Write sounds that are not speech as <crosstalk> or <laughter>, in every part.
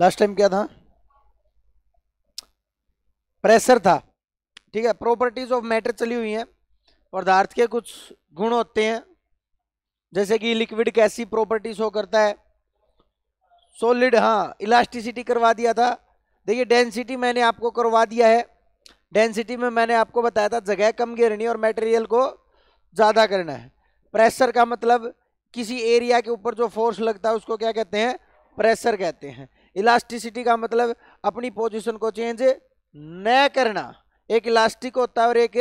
last time क्या था pressure था ठीक है प्रॉपर्टीज ऑफ मैटर चली हुई हैं पदार्थ के कुछ गुण होते हैं जैसे कि लिक्विड कैसी प्रॉपर्टी शो करता है सॉलिड हाँ इलास्टिसिटी करवा दिया था देखिए डेंसिटी मैंने आपको करवा दिया है डेंसिटी में मैंने आपको बताया था जगह कम घेरनी और मटेरियल को ज़्यादा करना है प्रेशर का मतलब किसी एरिया के ऊपर जो फोर्स लगता है उसको क्या कहते हैं प्रेशर कहते हैं इलास्टिसिटी का मतलब अपनी पोजिशन को चेंज न करना एक इलास्टिक होता है और एक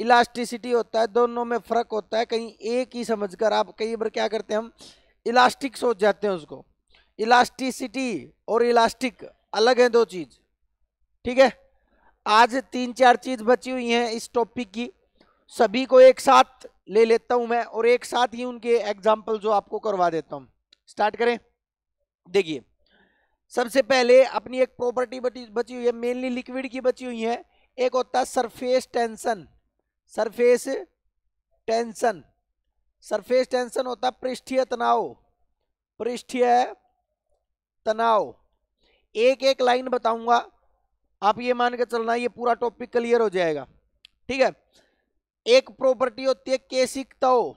इलास्टिसिटी होता है दोनों में फ़र्क होता है कहीं एक ही समझकर आप कई बार क्या करते हैं हम इलास्टिक सोच जाते हैं उसको इलास्टिसिटी और इलास्टिक अलग हैं दो चीज़ ठीक है आज तीन चार चीज़ बची हुई हैं इस टॉपिक की सभी को एक साथ ले लेता हूं मैं और एक साथ ही उनके एग्जाम्पल जो आपको करवा देता हूं स्टार्ट करें देखिए सबसे पहले अपनी एक प्रॉपर्टी बची बची हुई है मेनली लिक्विड की बची हुई है एक होता है surface tension surface tension surface tension होता है पृष्ठीय तनाव पृष्ठीय तनाव एक एक लाइन बताऊंगा आप ये मान के चलना ये पूरा टॉपिक क्लियर हो जाएगा ठीक है एक प्रॉपर्टी होती है केसिक तव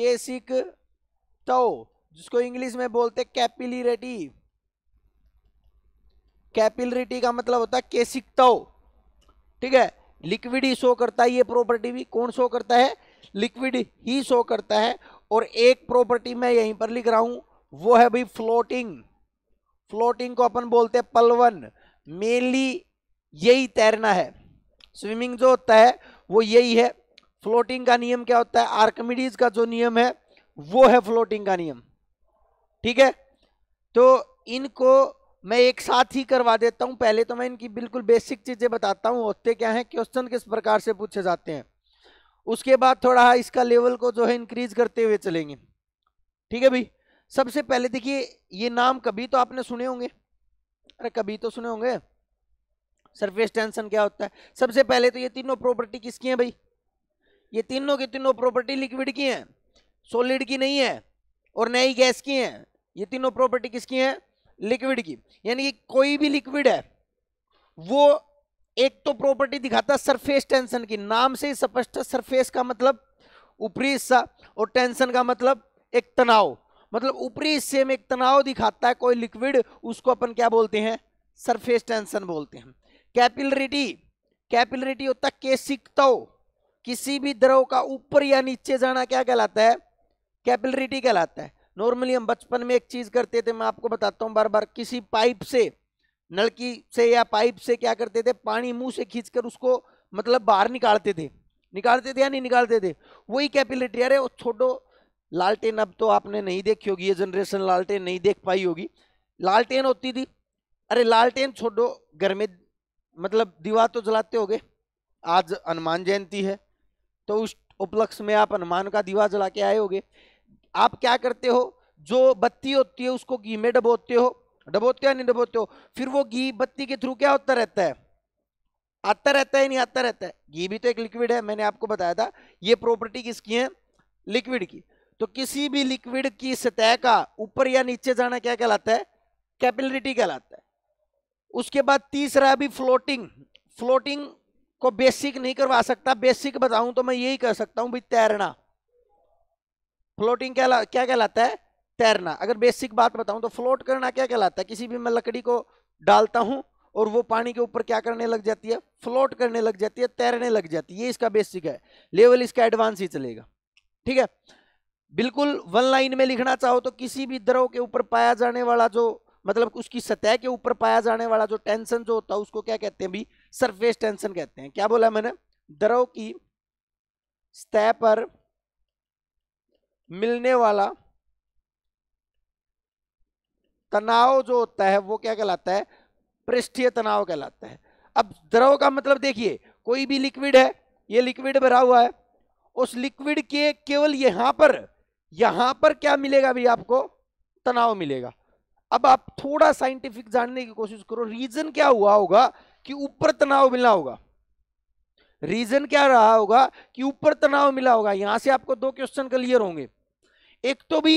केसिक तव जिसको इंग्लिश में बोलते हैं कैपिलिरिटी कैपिलरिटी का मतलब होता है केसिकता ठीक है लिक्विड ही शो करता है ये प्रॉपर्टी भी कौन शो करता है लिक्विड ही शो करता है और एक प्रॉपर्टी मैं यहीं पर लिख रहा हूं वो है भाई फ्लोटिंग फ्लोटिंग को अपन बोलते हैं पलवन मेनली यही तैरना है स्विमिंग जो होता है वो यही है फ्लोटिंग का नियम क्या होता है आर्कमिडीज का जो नियम है वो है फ्लोटिंग का नियम ठीक है तो इनको मैं एक साथ ही करवा देता हूँ पहले तो मैं इनकी बिल्कुल बेसिक चीज़ें बताता हूँ होते क्या हैं क्वेश्चन किस प्रकार से पूछे जाते हैं उसके बाद थोड़ा इसका लेवल को जो है इंक्रीज करते हुए चलेंगे ठीक है भाई सबसे पहले देखिए ये नाम कभी तो आपने सुने होंगे अरे कभी तो सुने होंगे सरफेस टेंशन क्या होता है सबसे पहले तो ये तीनों प्रॉपर्टी किसकी हैं भाई ये तीनों की तीनों प्रॉपर्टी लिक्विड की हैं सॉलिड की नहीं है और नई गैस की हैं ये तीनों प्रॉपर्टी किसकी हैं लिक्विड की यानी कि कोई भी लिक्विड है वो एक तो प्रॉपर्टी दिखाता है सरफेस टेंशन की नाम से ही स्पष्ट सरफेस का मतलब ऊपरी हिस्सा और टेंशन का मतलब एक तनाव मतलब ऊपरी हिस्से में एक तनाव दिखाता है कोई लिक्विड उसको अपन क्या बोलते हैं सरफेस टेंशन बोलते हैं कैपिलरिटी कैपिलरिटी होता है केसिकता किसी भी द्रव का ऊपर या नीचे जाना क्या कहलाता है कैपिलरिटी कहलाता है नॉर्मली हम बचपन में एक चीज़ करते थे मैं आपको बताता हूँ बार बार किसी पाइप से नलकी से या पाइप से क्या करते थे पानी मुंह से कर उसको मतलब बाहर निकालते थे निकालते थे या नहीं निकालते थे वही कैपिलिटी अरे वो छोटो लालटेन अब तो आपने नहीं देखी होगी ये जनरेशन लालटेन नहीं देख पाई होगी लालटेन होती थी अरे लालटेन छोटो घर में मतलब दीवा तो जलाते होगे आज हनुमान जयंती है तो उस उपलक्ष्य में आप हनुमान का दीवा जला के आए होगे आप क्या करते हो जो बत्ती होती है उसको घी में डबोते हो डबोते हो नहीं डबोते हो फिर वो घी बत्ती के थ्रू क्या होता रहता है आता रहता है नहीं आता रहता है घी भी तो एक लिक्विड है मैंने आपको बताया था ये प्रॉपर्टी किसकी है लिक्विड की तो किसी भी लिक्विड की सतह का ऊपर या नीचे जाना क्या कहलाता है कैपिलिटी कहलाता है उसके बाद तीसरा अभी फ्लोटिंग फ्लोटिंग को बेसिक नहीं करवा सकता बेसिक बताऊं तो मैं यही कर सकता हूं भी तैरना फ्लोटिंग क्या क्या कहलाता है तैरना अगर बेसिक बात बताऊं तो फ्लोट करना क्या कहलाता है किसी भी मैं लकड़ी को डालता हूं और वो पानी के ऊपर क्या करने लग जाती है फ्लोट करने लग जाती है तैरने लग जाती है ये इसका बेसिक है लेवल इसका एडवांस ही चलेगा ठीक है बिल्कुल वन लाइन में लिखना चाहो तो किसी भी द्रव के ऊपर पाया जाने वाला जो मतलब उसकी सतह के ऊपर पाया जाने वाला जो टेंशन जो होता है उसको क्या कहते हैं भी सरफेस टेंशन कहते हैं क्या बोला मैंने द्रव की सतह पर मिलने वाला तनाव जो होता है वो क्या कहलाता है पृष्ठीय तनाव कहलाता है अब द्रव का मतलब देखिए कोई भी लिक्विड है ये लिक्विड भरा हुआ है उस लिक्विड के केवल यहां पर यहां पर क्या मिलेगा भी आपको तनाव मिलेगा अब आप थोड़ा साइंटिफिक जानने की कोशिश करो रीजन क्या हुआ होगा कि ऊपर तनाव मिला होगा रीजन क्या रहा होगा कि ऊपर तनाव मिला होगा यहां से आपको दो क्वेश्चन क्लियर होंगे एक तो भी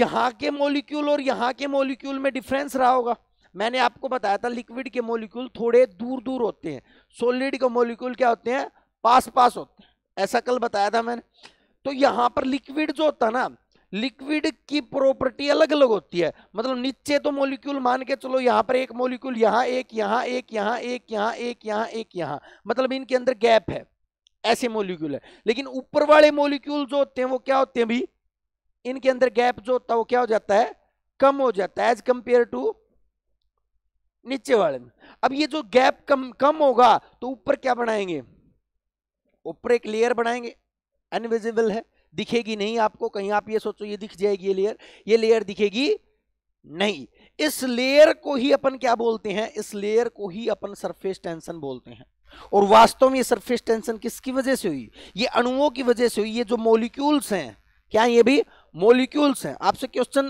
यहाँ के मोलिक्यूल और यहाँ के मोलिक्यूल में डिफरेंस रहा होगा मैंने आपको बताया था लिक्विड के मोलिक्यूल थोड़े दूर दूर होते हैं सोलिड के मोलिक्यूल क्या होते हैं पास पास होते हैं ऐसा कल बताया था मैंने तो यहाँ पर लिक्विड जो होता ना लिक्विड की प्रॉपर्टी अलग अलग होती है मतलब नीचे तो मोलिक्यूल मान के चलो यहाँ पर एक मोलिक्यूल यहाँ एक यहाँ एक यहाँ एक यहाँ एक यहाँ एक यहाँ मतलब इनके अंदर गैप है ऐसे मोलिक्यूल है लेकिन ऊपर वाले मोलिक्यूल जो होते हैं वो क्या होते हैं भाई इनके अंदर गैप जो होता है वो क्या हो जाता है कम हो जाता है एज कंपेयर टू नीचे वाले में अब ये जो गैप कम कम होगा तो ऊपर क्या बनाएंगे ऊपर एक लेयर बनाएंगे अनविजिबल है दिखेगी नहीं आपको कहीं आप ये सोचो ये दिख जाएगी ये लेयर ये लेयर दिखेगी नहीं इस लेयर को ही अपन क्या बोलते हैं इस लेयर को ही अपन सरफेस टेंशन बोलते हैं और वास्तव में ये सरफेस टेंशन किसकी वजह से हुई ये अणुओं की वजह से हुई ये जो मोलिक्यूल्स हैं क्या ये भी मोलिक्यूल्स हैं आपसे क्वेश्चन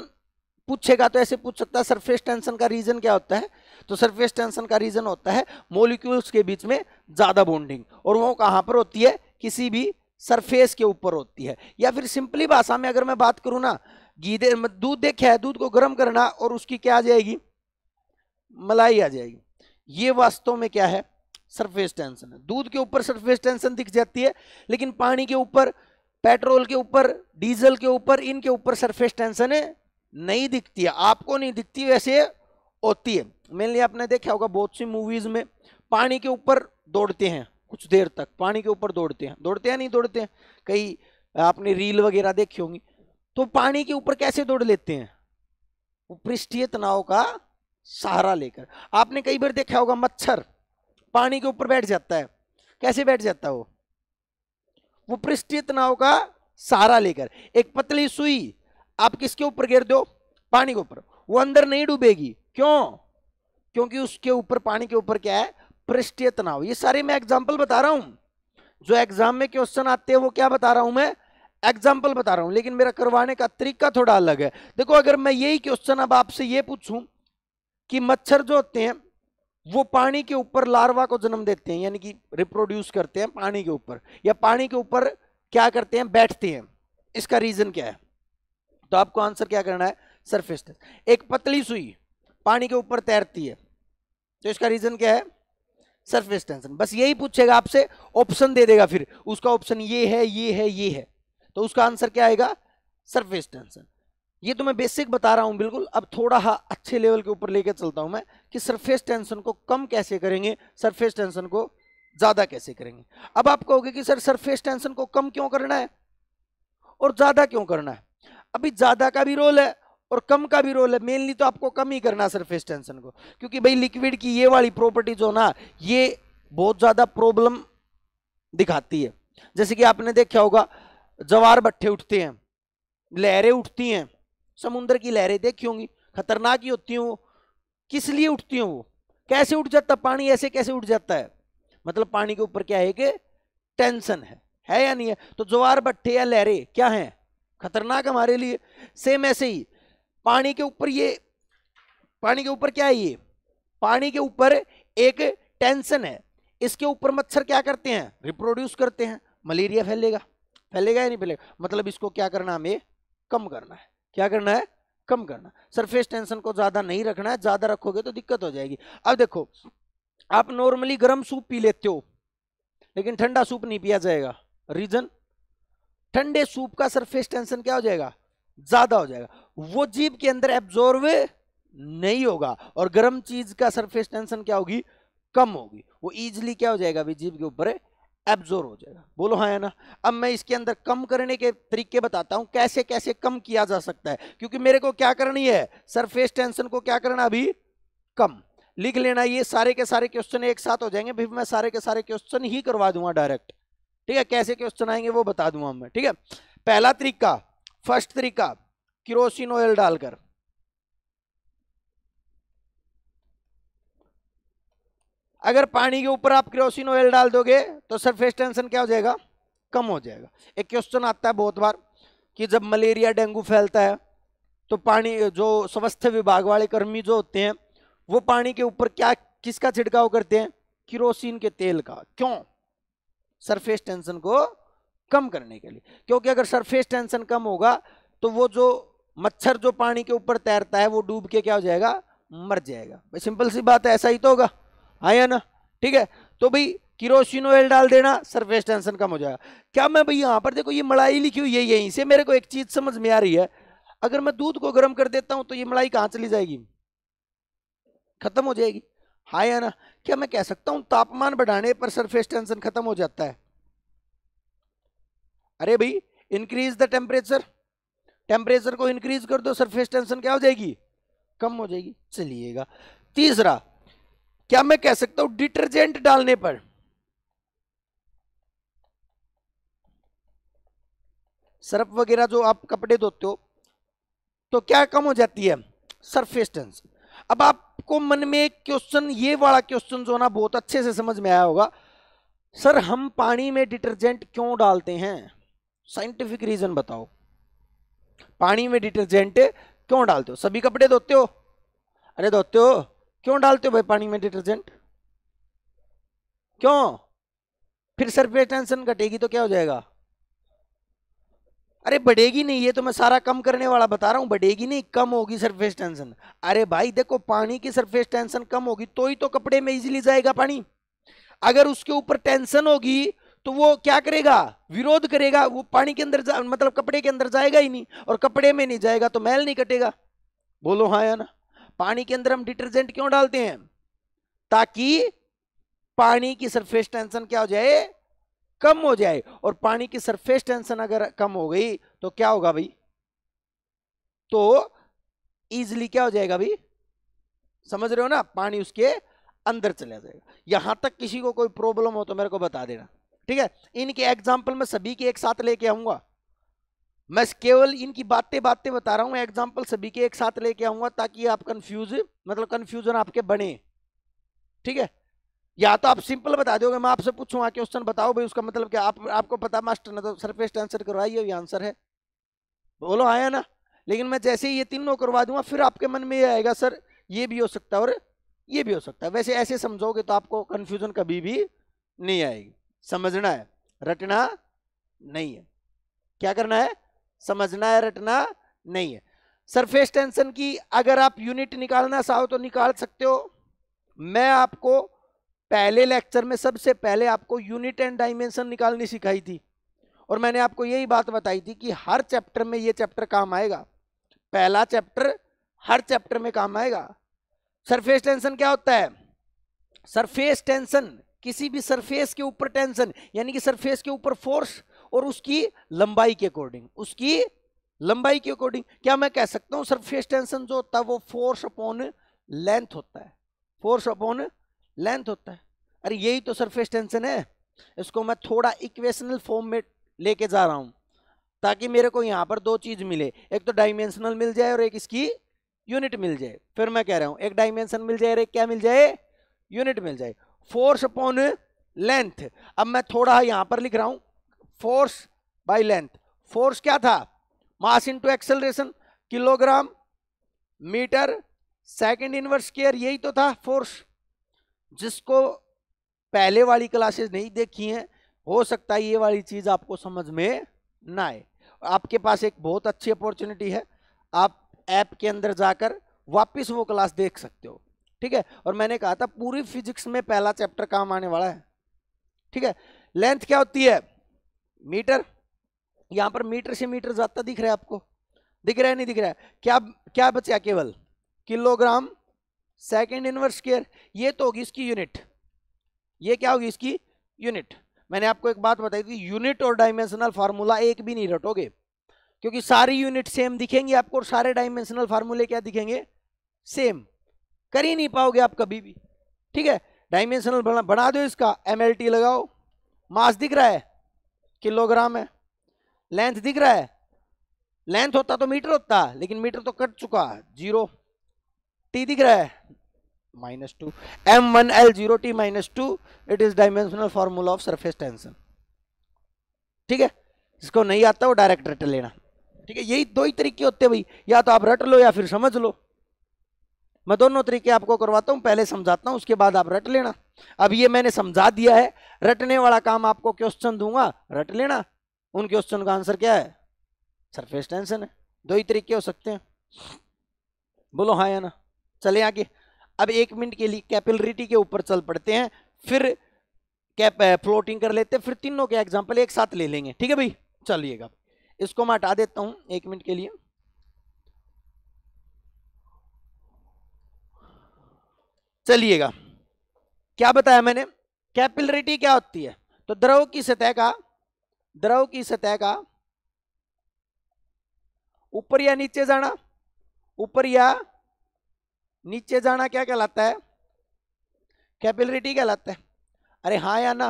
पूछेगा तो ऐसे पूछ सकता है सरफेस टेंशन का रीजन क्या होता है तो सरफेस टेंशन का रीजन होता है मोलिक्यूल्स के बीच में ज़्यादा बॉन्डिंग और वो कहां पर होती है किसी भी सरफेस के ऊपर होती है या फिर सिंपली भाषा में अगर मैं बात करूं ना घी दे दूध देखा है दूध को गर्म करना और उसकी क्या आ जाएगी मलाई आ जाएगी ये वास्तव में क्या है सरफेस टेंशन है दूध के ऊपर सरफेस टेंशन दिख जाती है लेकिन पानी के ऊपर पेट्रोल के ऊपर डीजल के ऊपर इनके ऊपर सरफेस टेंशन है नहीं दिखती है आपको नहीं दिखती वैसे होती है मेनली आपने देखा होगा बहुत सी मूवीज़ में पानी के ऊपर दौड़ते हैं कुछ देर तक पानी के ऊपर दौड़ते हैं दौड़ते हैं नहीं दौड़ते हैं कई आपने रील वगैरह देखी होंगी तो पानी के ऊपर कैसे दौड़ लेते हैं वो पृष्ठीय तनाव का सहारा लेकर आपने कई बार देखा होगा मच्छर पानी के ऊपर बैठ जाता है कैसे बैठ जाता है वो वो पृष्ठीय तनाव का सहारा लेकर एक पतली सुई आप किसके ऊपर घेर दो पानी के ऊपर वो अंदर नहीं डूबेगी क्यों क्योंकि उसके ऊपर पानी के ऊपर क्या है पृष्ठीय तनाव ये सारे मैं एग्जाम्पल बता रहा हूं जो एग्जाम में क्वेश्चन आते हैं वो क्या बता रहा हूं मैं एग्जाम्पल बता रहा हूं लेकिन मेरा करवाने का तरीका थोड़ा अलग है देखो अगर मैं यही क्वेश्चन अब आपसे ये पूछूं कि मच्छर जो होते हैं वो पानी के ऊपर लार्वा को जन्म देते हैं यानी कि रिप्रोड्यूस करते हैं पानी के ऊपर या पानी के ऊपर क्या करते हैं बैठते हैं इसका रीजन क्या है तो आपको आंसर क्या करना है सरफेस टेस्ट एक पतली सुई पानी के ऊपर तैरती है तो इसका रीजन क्या है सरफेस टेंशन बस यही पूछेगा आपसे ऑप्शन दे देगा फिर उसका ऑप्शन ये है ये है ये है तो उसका आंसर क्या आएगा सरफेस टेंशन ये तो मैं बेसिक बता रहा हूं बिल्कुल अब थोड़ा हा अच्छे लेवल के ऊपर लेके चलता हूं मैं कि सरफेस टेंशन को कम कैसे करेंगे सरफेस टेंशन को ज़्यादा कैसे करेंगे अब आप कहोगे कि सर सरफेस टेंशन को कम क्यों करना है और ज़्यादा क्यों करना है अभी ज़्यादा का भी रोल है और कम का भी रोल है मेनली तो आपको कम ही करना सरफेस टेंशन को क्योंकि भाई लिक्विड की ये वाली प्रॉपर्टी जो ना ये बहुत ज़्यादा प्रॉब्लम दिखाती है जैसे कि आपने देखा होगा जवार भट्ठे उठते हैं लहरें उठती हैं समुद्र की लहरें देखी होंगी खतरनाक ही होती हूँ वो किस लिए उठती हूँ वो कैसे उठ जाता पानी ऐसे कैसे उठ जाता है मतलब पानी के ऊपर क्या है कि टेंशन है है या नहीं है तो ज्वार भट्टे या लहरें क्या हैं खतरनाक हमारे लिए सेम ऐसे ही पानी के ऊपर ये पानी के ऊपर क्या है ये पानी के ऊपर एक टेंशन है इसके ऊपर मच्छर क्या करते हैं रिप्रोड्यूस करते हैं मलेरिया फैलेगा फैलेगा या नहीं फैलेगा मतलब इसको क्या करना हमें कम करना है क्या करना है कम करना सरफेस टेंशन को ज़्यादा नहीं रखना है ज़्यादा रखोगे तो दिक्कत हो जाएगी अब देखो आप नॉर्मली गर्म सूप पी लेते हो लेकिन ठंडा सूप नहीं पिया जाएगा रीजन ठंडे सूप का सरफेस टेंशन क्या हो जाएगा ज़्यादा हो जाएगा वो जीव के अंदर एब्जॉर्व नहीं होगा और गर्म चीज़ का सरफेस टेंशन क्या होगी कम होगी वो ईजिली क्या हो जाएगा अभी जीभ के ऊपर एब्जोर्व हो जाएगा बोलो हाँ है ना अब मैं इसके अंदर कम करने के तरीके बताता हूँ कैसे कैसे कम किया जा सकता है क्योंकि मेरे को क्या करनी है सरफेस टेंशन को क्या करना अभी कम लिख लेना ये सारे के सारे क्वेश्चन एक साथ हो जाएंगे फिर मैं सारे के सारे क्वेश्चन ही करवा दूंगा डायरेक्ट ठीक है कैसे क्वेश्चन आएंगे वो बता दूंगा मैं ठीक है पहला तरीका फर्स्ट तरीका किरोसिन ऑयल डालकर अगर पानी के ऊपर आप क्रोसिन ऑयल डाल दोगे तो सरफेस टेंशन क्या हो जाएगा कम हो जाएगा एक क्वेश्चन आता है बहुत बार कि जब मलेरिया डेंगू फैलता है तो पानी जो स्वास्थ्य विभाग वाले कर्मी जो होते हैं वो पानी के ऊपर क्या किसका छिड़काव करते हैं किरोसिन के तेल का क्यों सरफेस टेंशन को कम करने के लिए क्योंकि अगर सरफेस टेंशन कम होगा तो वो जो मच्छर जो पानी के ऊपर तैरता है वो डूब के क्या हो जाएगा मर जाएगा सिंपल सी बात है ऐसा ही तो होगा ना ठीक है तो भाई किरोसिन ऑयल डाल देना सरफेस टेंशन कम हो जाएगा क्या मैं भाई यहाँ पर देखो ये मलाई लिखी हुई है यहीं से मेरे को एक चीज समझ में आ रही है अगर मैं दूध को गर्म कर देता हूँ तो ये मलाई कहाँ चली जाएगी खत्म हो जाएगी हाँ या ना क्या मैं कह सकता हूँ तापमान बढ़ाने पर सरफेस टेंशन खत्म हो जाता है अरे भाई इंक्रीज द टेम्परेचर टेम्परेचर को इंक्रीज कर दो सरफेस टेंशन क्या हो जाएगी कम हो जाएगी चलिएगा तीसरा क्या मैं कह सकता हूं डिटर्जेंट डालने पर सर्फ वगैरह जो आप कपड़े धोते हो तो क्या कम हो जाती है सरफेस टेंस अब आपको मन में क्वेश्चन ये वाला क्वेश्चन जो ना बहुत अच्छे से समझ में आया होगा सर हम पानी में डिटर्जेंट क्यों डालते हैं साइंटिफिक रीजन बताओ पानी में डिटर्जेंट क्यों डालते हो सभी कपड़े धोते हो अरे धोते हो क्यों डालते हो भाई पानी में डिटर्जेंट क्यों फिर सर पे टेंशन घटेगी तो क्या हो जाएगा अरे बढ़ेगी नहीं ये तो मैं सारा कम करने वाला बता रहा हूँ बढ़ेगी नहीं कम होगी सरफेस टेंशन अरे भाई देखो पानी की सरफेस टेंशन कम होगी तो ही तो कपड़े में इजीली जाएगा पानी अगर उसके ऊपर टेंशन होगी तो वो क्या करेगा विरोध करेगा वो पानी के अंदर मतलब कपड़े के अंदर जाएगा ही नहीं और कपड़े में नहीं जाएगा तो मैल नहीं कटेगा बोलो हाँ या ना पानी के अंदर हम डिटर्जेंट क्यों डालते हैं ताकि पानी की सरफेस टेंशन क्या हो जाए कम हो जाए और पानी की सरफेस टेंशन अगर कम हो गई तो क्या होगा भाई तो इजिली क्या हो जाएगा भाई समझ रहे हो ना पानी उसके अंदर चला जाएगा यहां तक किसी को कोई प्रॉब्लम हो तो मेरे को बता देना ठीक है इनके एग्जाम्पल में सभी के एक साथ लेके आऊंगा मैं केवल इनकी बातें बातें बता रहा हूँ एग्जाम्पल सभी के एक साथ लेके आऊंगा ताकि आप कन्फ्यूज मतलब कन्फ्यूजन आपके बने ठीक है या तो आप सिंपल बता दोगे मैं आपसे पूछूंगा क्वेश्चन बताओ भाई उसका मतलब क्या आप आपको पता मास्टर ने तो सरफेस्ट आंसर करवाइए ये आंसर है बोलो आया ना लेकिन मैं जैसे ही ये तीनों करवा दूंगा फिर आपके मन में ये आएगा सर ये भी हो सकता है और ये भी हो सकता है वैसे ऐसे समझोगे तो आपको कन्फ्यूजन कभी भी नहीं आएगी समझना है रटना नहीं है क्या करना है समझना है रटना नहीं है सरफेस टेंशन की अगर आप यूनिट निकालना चाहो तो निकाल सकते हो मैं आपको पहले लेक्चर में सबसे पहले आपको यूनिट एंड डायमेंशन निकालनी सिखाई थी और मैंने आपको यही बात बताई थी कि हर चैप्टर में ये चैप्टर काम आएगा पहला चैप्टर हर चैप्टर में काम आएगा सरफेस टेंशन क्या होता है सरफेस टेंशन किसी भी सरफेस के ऊपर टेंशन यानी कि सरफेस के ऊपर फोर्स और उसकी लंबाई के अकॉर्डिंग उसकी लंबाई के अकॉर्डिंग क्या मैं कह सकता हूं सरफेस टेंशन जो होता है वो फोर्स अपॉन लेंथ होता है फोर्स अपॉन लेंथ होता है अरे यही तो सरफेस टेंशन है इसको मैं थोड़ा इक्वेशनल फॉर्म में लेके जा रहा हूँ ताकि मेरे को यहाँ पर दो चीज़ मिले एक तो डायमेंशनल मिल जाए और एक इसकी यूनिट मिल जाए फिर मैं कह रहा हूँ एक डायमेंशन मिल जाए और एक क्या मिल जाए यूनिट मिल जाए फोर्स अपॉन लेंथ अब मैं थोड़ा यहाँ पर लिख रहा हूँ फोर्स बाय लेंथ फोर्स क्या था mass into acceleration kilogram metre second inverse square यही तो था फोर्स जिसको पहले वाली क्लासेस नहीं देखी हैं हो सकता है ये वाली चीज़ आपको समझ में ना आए आपके पास एक बहुत अच्छी अपॉर्चुनिटी है आप ऐप के अंदर जाकर वापस वो क्लास देख सकते हो ठीक है और मैंने कहा था पूरी फिजिक्स में पहला चैप्टर काम आने वाला है ठीक है लेंथ क्या होती है मीटर यहां पर मीटर से मीटर ज्यादा दिख रहा है आपको दिख रहा है नहीं दिख रहा है क्या क्या बचा केवल किलोग्राम सेकेंड इनवर्स स्केयर ये तो होगी इसकी यूनिट ये क्या होगी इसकी यूनिट मैंने आपको एक बात बताई थी यूनिट और डायमेंशनल फार्मूला एक भी नहीं रटोगे क्योंकि सारी यूनिट सेम दिखेंगी आपको और सारे डायमेंशनल फार्मूले क्या दिखेंगे सेम कर ही नहीं पाओगे आप कभी भी ठीक है डायमेंशनल बना बना दो इसका एम लगाओ मास दिख रहा है किलोग्राम है लेंथ दिख रहा है लेंथ होता तो मीटर होता लेकिन मीटर तो कट चुका जीरो टी दिख रहा है minus two M one L zero T minus two it is dimensional formula of surface tension ठीक है जिसको नहीं आता वो डायरेक्ट रट लेना ठीक है यही दो ही तरीके होते हैं भाई या तो आप रट लो या फिर समझ लो मैं दोनों तरीके आपको करवाता हूँ पहले समझाता हूँ उसके बाद आप रट लेना अब ये मैंने समझा दिया है रटने वाला काम आपको क्वेश्चन दूंगा रट लेना उन क्वेश्चन का आंसर क्या है सरफेस टेंशन है दो ही तरीके हो सकते हैं बोलो हाँ या ना चले आगे अब एक मिनट के लिए कैपिलरिटी के ऊपर चल पड़ते हैं फिर कैप फ्लोटिंग कर लेते हैं फिर तीनों के एग्जाम्पल एक साथ ले लेंगे ठीक है भाई चलिएगा इसको मैं हटा देता हूँ एक मिनट के लिए चलिएगा क्या बताया मैंने कैपिलरिटी क्या होती है तो द्रव की सतह का द्रव की सतह का ऊपर या नीचे जाना ऊपर या नीचे जाना क्या कहलाता है कैपिलरिटी कहलाता है अरे हाँ या ना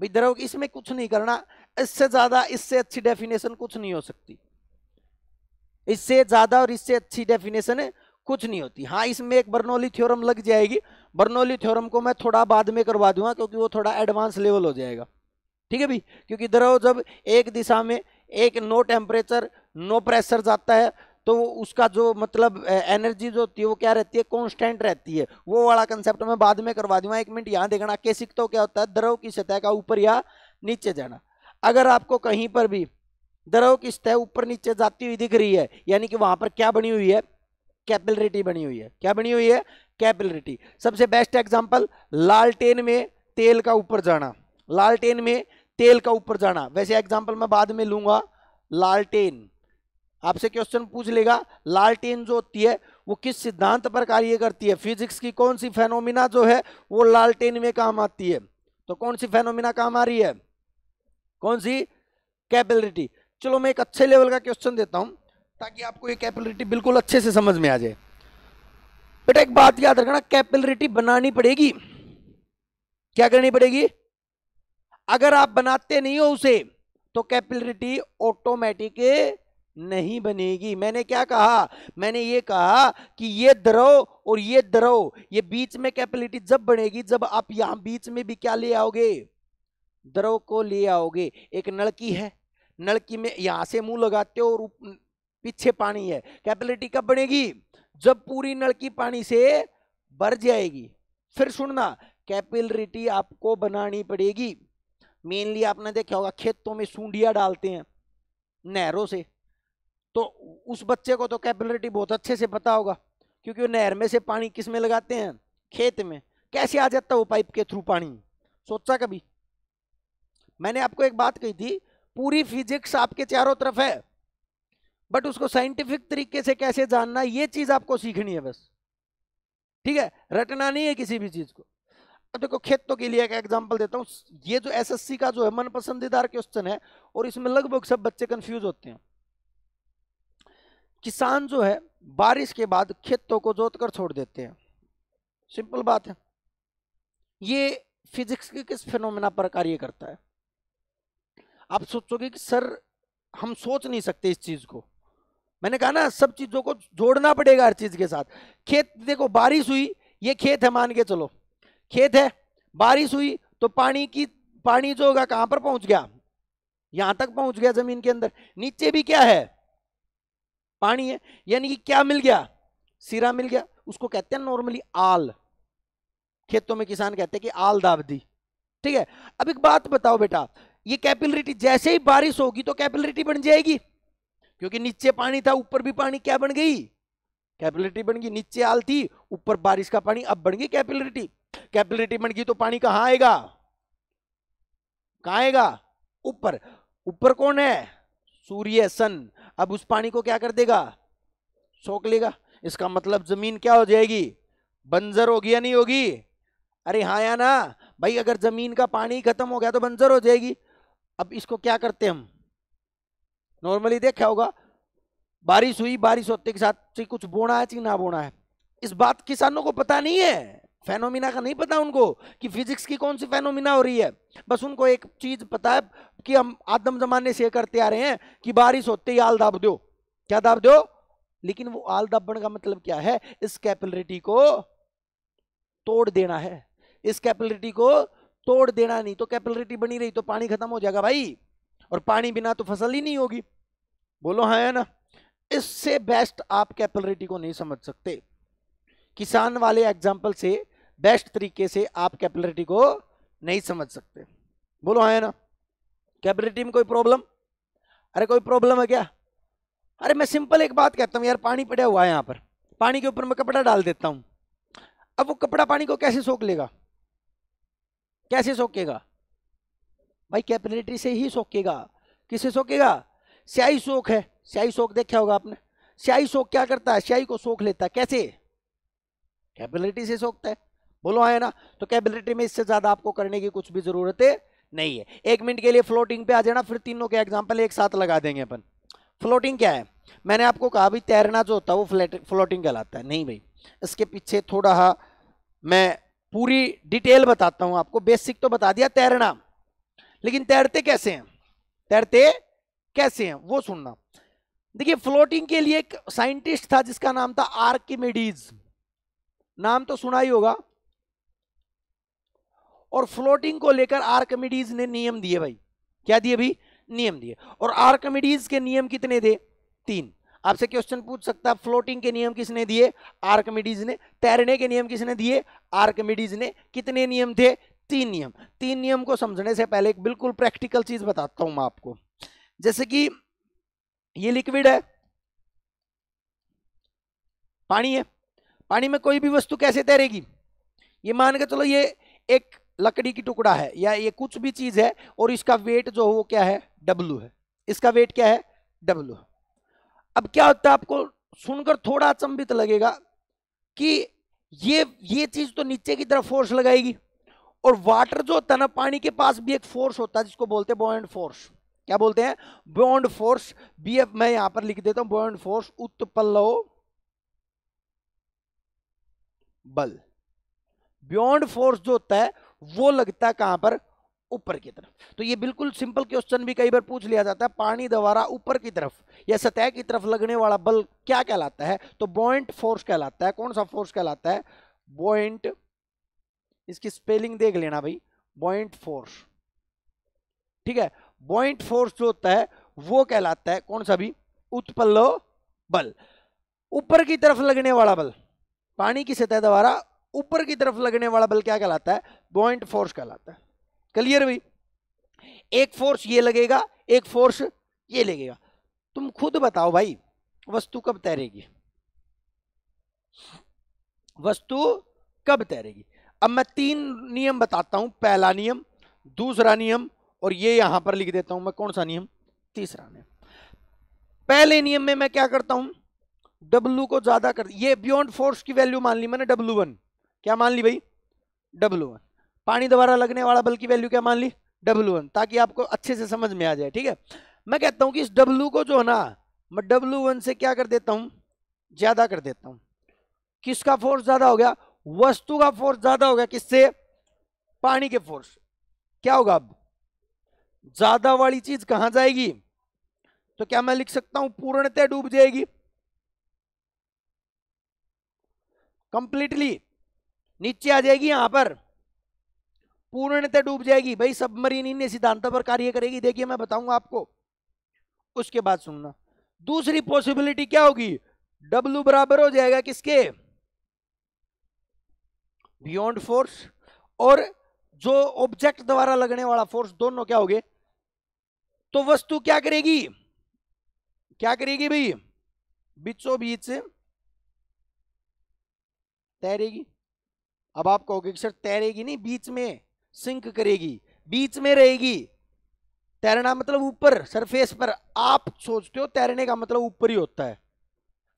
भाई द्रव इसमें कुछ नहीं करना इससे ज्यादा इससे अच्छी डेफिनेशन कुछ नहीं हो सकती इससे ज्यादा और इससे अच्छी डेफिनेशन कुछ नहीं होती हाँ इसमें एक बर्नौली थ्योरम लग जाएगी बर्नौली थ्योरम को मैं थोड़ा बाद में करवा दूंगा क्योंकि वो थोड़ा एडवांस लेवल हो जाएगा ठीक है भाई क्योंकि दरो जब एक दिशा में एक नो टेम्परेचर नो प्रेशर जाता है तो उसका जो मतलब एनर्जी जो होती है वो क्या रहती है कॉन्स्टेंट रहती है वो वाला कंसेप्ट मैं बाद में करवा दूंगा एक मिनट यहाँ देखना के सिक तो क्या होता है द्रव की सतह का ऊपर या नीचे जाना अगर आपको कहीं पर भी द्रव की सतह ऊपर नीचे जाती हुई दिख रही है यानी कि वहाँ पर क्या बनी हुई है कैपिलरिटी बनी हुई है क्या बनी हुई है कैपिलरिटी सबसे बेस्ट एग्जाम्पल लालटेन में तेल का ऊपर जाना लालटेन में तेल का ऊपर जाना वैसे एग्जाम्पल मैं बाद में लूंगा लालटेन आपसे क्वेश्चन पूछ लेगा लालटेन जो होती है वो किस सिद्धांत पर कार्य करती है फिजिक्स की कौन सी फेनोमिना जो है वो लालटेन में काम आती है तो कौन सी फेनोमिना काम आ रही है कौन सी कैपेबिलिटी चलो मैं एक अच्छे लेवल का क्वेश्चन देता हूँ ताकि आपको ये कैपिलरिटी बिल्कुल अच्छे से समझ में आ जाए बेटा एक बात याद रखना कैपिलरिटी बनानी पड़ेगी क्या करनी पड़ेगी अगर आप बनाते नहीं हो उसे तो कैपिलरिटी ऑटोमेटिक नहीं बनेगी मैंने क्या कहा मैंने ये कहा कि ये द्रव और ये द्रव ये बीच में कैपिलिटी जब बनेगी जब आप यहां बीच में भी क्या ले आओगे द्रव को ले आओगे एक नलकी है नलकी में यहां से मुंह लगाते हो और पीछे पानी है कैपेलिटी कब बनेगी जब पूरी नलकी पानी से भर जाएगी फिर सुनना कैपिलरिटी आपको बनानी पड़ेगी मेनली आपने देखा होगा खेतों में सूंडिया डालते हैं नहरों से तो उस बच्चे को तो कैपिलरिटी बहुत अच्छे से पता होगा क्योंकि वो नहर में से पानी किस में लगाते हैं खेत में कैसे आ जाता वो पाइप के थ्रू पानी सोचा कभी मैंने आपको एक बात कही थी पूरी फिजिक्स आपके चारों तरफ है बट उसको साइंटिफिक तरीके से कैसे जानना ये चीज आपको सीखनी है बस ठीक है रटना नहीं है किसी भी चीज को अब देखो खेतों तो के लिए एक एग्जांपल देता हूँ ये जो एसएससी का जो है मन पसंदीदार क्वेश्चन है और इसमें लगभग सब बच्चे कंफ्यूज होते हैं किसान जो है बारिश के बाद खेतों को जोत कर छोड़ देते हैं सिंपल बात है ये फिजिक्स के किस फिनोमेना पर कार्य करता है आप सोचोगे कि सर हम सोच नहीं सकते इस चीज को मैंने कहा ना सब चीज़ों को जोड़ना पड़ेगा हर चीज़ के साथ खेत देखो बारिश हुई ये खेत है मान के चलो खेत है बारिश हुई तो पानी की पानी जो होगा कहाँ पर पहुँच गया यहाँ तक पहुँच गया ज़मीन के अंदर नीचे भी क्या है पानी है यानी कि क्या मिल गया सिरा मिल गया उसको कहते हैं नॉर्मली आल खेतों में किसान कहते हैं कि आल दाब दी ठीक है अब एक बात बताओ बेटा ये कैपिलरिटी जैसे ही बारिश होगी तो कैपिलरिटी बन जाएगी क्योंकि नीचे पानी था ऊपर भी पानी क्या बन गई कैपिलिटी बन गई नीचे आल थी ऊपर बारिश का पानी अब बन गई कैपिलिटी कैपिलिटी बन गई तो पानी कहाँ आएगा कहाँ आएगा ऊपर ऊपर कौन है सूर्य सन अब उस पानी को क्या कर देगा सोख लेगा इसका मतलब जमीन क्या हो जाएगी बंजर होगी या नहीं होगी अरे हाँ या ना भाई अगर जमीन का पानी खत्म हो गया तो बंजर हो जाएगी अब इसको क्या करते हम नॉर्मली देखा होगा बारिश हुई बारिश होते के साथ कुछ बोना है कि ना बोना है इस बात किसानों को पता नहीं है फेनोमिना का नहीं पता उनको कि फिजिक्स की कौन सी फेनोमिना हो रही है बस उनको एक चीज पता है कि हम आदम जमाने से करते आ रहे हैं कि बारिश होते ही आल दाब दो क्या दाब दो लेकिन वो आल दबन का मतलब क्या है इस कैपिलिटी को तोड़ देना है इस कैपिलिटी को तोड़ देना नहीं तो कैपिलिटी बनी रही तो पानी खत्म हो जाएगा भाई और पानी बिना तो फसल ही नहीं होगी बोलो हाँ है ना इससे बेस्ट आप कैपिलरिटी को नहीं समझ सकते किसान वाले एग्जाम्पल से बेस्ट तरीके से आप कैपिलरिटी को नहीं समझ सकते बोलो हाँ है ना कैपिलरिटी में कोई प्रॉब्लम अरे कोई प्रॉब्लम है क्या अरे मैं सिंपल एक बात कहता हूँ यार पानी पड़ा हुआ है यहाँ पर पानी के ऊपर मैं कपड़ा डाल देता हूँ अब वो कपड़ा पानी को कैसे सोख लेगा कैसे सोखेगा भाई कैपिलिटी से ही सोखेगा किसे सोखेगा स्याही शोक है स्याही शोक देखा होगा आपने स्याही शोक क्या करता है स्याही को सोख लेता है कैसे कैपेबिलिटी से सोखता है बोलो है हाँ ना तो कैपेबिलिटी में इससे ज़्यादा आपको करने की कुछ भी ज़रूरत है नहीं है एक मिनट के लिए फ्लोटिंग पे आ जाना फिर तीनों के एग्जाम्पल एक साथ लगा देंगे अपन फ्लोटिंग क्या है मैंने आपको कहा भी तैरना जो होता है वो फ्लोटिंग कहलाता है नहीं भाई इसके पीछे थोड़ा हा मैं पूरी डिटेल बताता हूँ आपको बेसिक तो बता दिया तैरना लेकिन तैरते कैसे हैं तैरते कैसे हैं वो सुनना देखिए फ्लोटिंग के लिए एक साइंटिस्ट था जिसका नाम था आर्किमिडीज नाम तो सुना ही होगा और फ्लोटिंग को लेकर आर्कमिडीज ने नियम दिए भाई क्या दिए भाई नियम दिए और आर्किमिडीज के नियम कितने थे तीन आपसे क्वेश्चन पूछ सकता है फ्लोटिंग के नियम किसने दिए आर्कमिडीज ने तैरने के नियम किसने दिए आर्कमिडीज ने कितने नियम थे तीन नियम तीन नियम को समझने से पहले एक बिल्कुल प्रैक्टिकल चीज बताता हूं मैं आपको जैसे कि ये लिक्विड है पानी है पानी में कोई भी वस्तु कैसे तैरेगी ये मान के चलो ये एक लकड़ी की टुकड़ा है या ये कुछ भी चीज है और इसका वेट जो वो क्या है डब्लू है इसका वेट क्या है डब्लू अब क्या होता है आपको सुनकर थोड़ा अचंबित लगेगा कि ये ये चीज तो नीचे की तरफ फोर्स लगाएगी और वाटर जो होता है ना पानी के पास भी एक फोर्स होता है जिसको बोलते हैं बॉयंट फोर्स क्या बोलते हैं बॉन्ड फोर्स बी एफ मैं यहां पर लिख देता हूं बॉन्ड फोर्स उत्पल्लो बल बियॉन्ड फोर्स जो होता है वो लगता है कहां पर ऊपर की तरफ तो ये बिल्कुल सिंपल क्वेश्चन भी कई बार पूछ लिया जाता है पानी द्वारा ऊपर की तरफ या सतह की तरफ लगने वाला बल क्या कहलाता है तो बॉइंट फोर्स कहलाता है कौन सा फोर्स कहलाता है बॉइंट इसकी स्पेलिंग देख लेना भाई बॉइंट फोर्स ठीक है बॉइंट फोर्स जो होता है वो कहलाता है कौन सा भी उत्पल्लो बल ऊपर की तरफ लगने वाला बल पानी की सतह द्वारा ऊपर की तरफ लगने वाला बल क्या कहलाता है बॉइंट फोर्स कहलाता है क्लियर भाई एक फोर्स ये लगेगा एक फोर्स ये लगेगा तुम खुद बताओ भाई वस्तु कब तैरेगी वस्तु कब तैरेगी अब मैं तीन नियम बताता हूं पहला नियम दूसरा नियम और ये यहां पर लिख देता हूं मैं कौन सा नियम तीसरा नियम पहले नियम में मैं क्या करता हूं W को ज़्यादा कर ये बियॉन्ड फोर्स की वैल्यू मान ली मैंने W1 क्या मान ली भाई W1 पानी द्वारा लगने वाला बल की वैल्यू क्या मान ली W1 ताकि आपको अच्छे से समझ में आ जाए ठीक है मैं कहता हूं कि इस W को जो है ना मैं W1 वन से क्या कर देता हूं ज़्यादा कर देता हूं किसका फोर्स ज़्यादा हो गया वस्तु का फोर्स ज़्यादा हो गया किससे पानी के फोर्स क्या होगा अब ज्यादा वाली चीज कहां जाएगी तो क्या मैं लिख सकता हूं पूर्णतः डूब जाएगी कंप्लीटली नीचे आ जाएगी यहां पर पूर्णतः डूब जाएगी भाई सबमरीन इन सिद्धांतों पर कार्य करेगी देखिए मैं बताऊंगा आपको उसके बाद सुनना दूसरी पॉसिबिलिटी क्या होगी W बराबर हो जाएगा किसके बियॉन्ड फोर्स और जो ऑब्जेक्ट द्वारा लगने वाला फोर्स दोनों क्या हो गए तो वस्तु क्या करेगी क्या करेगी भाई बीचों बीच से तैरेगी अब आप कहोगे सर तैरेगी नहीं बीच में सिंक करेगी बीच में रहेगी तैरना मतलब ऊपर सरफेस पर आप सोचते हो तैरने का मतलब ऊपर ही होता है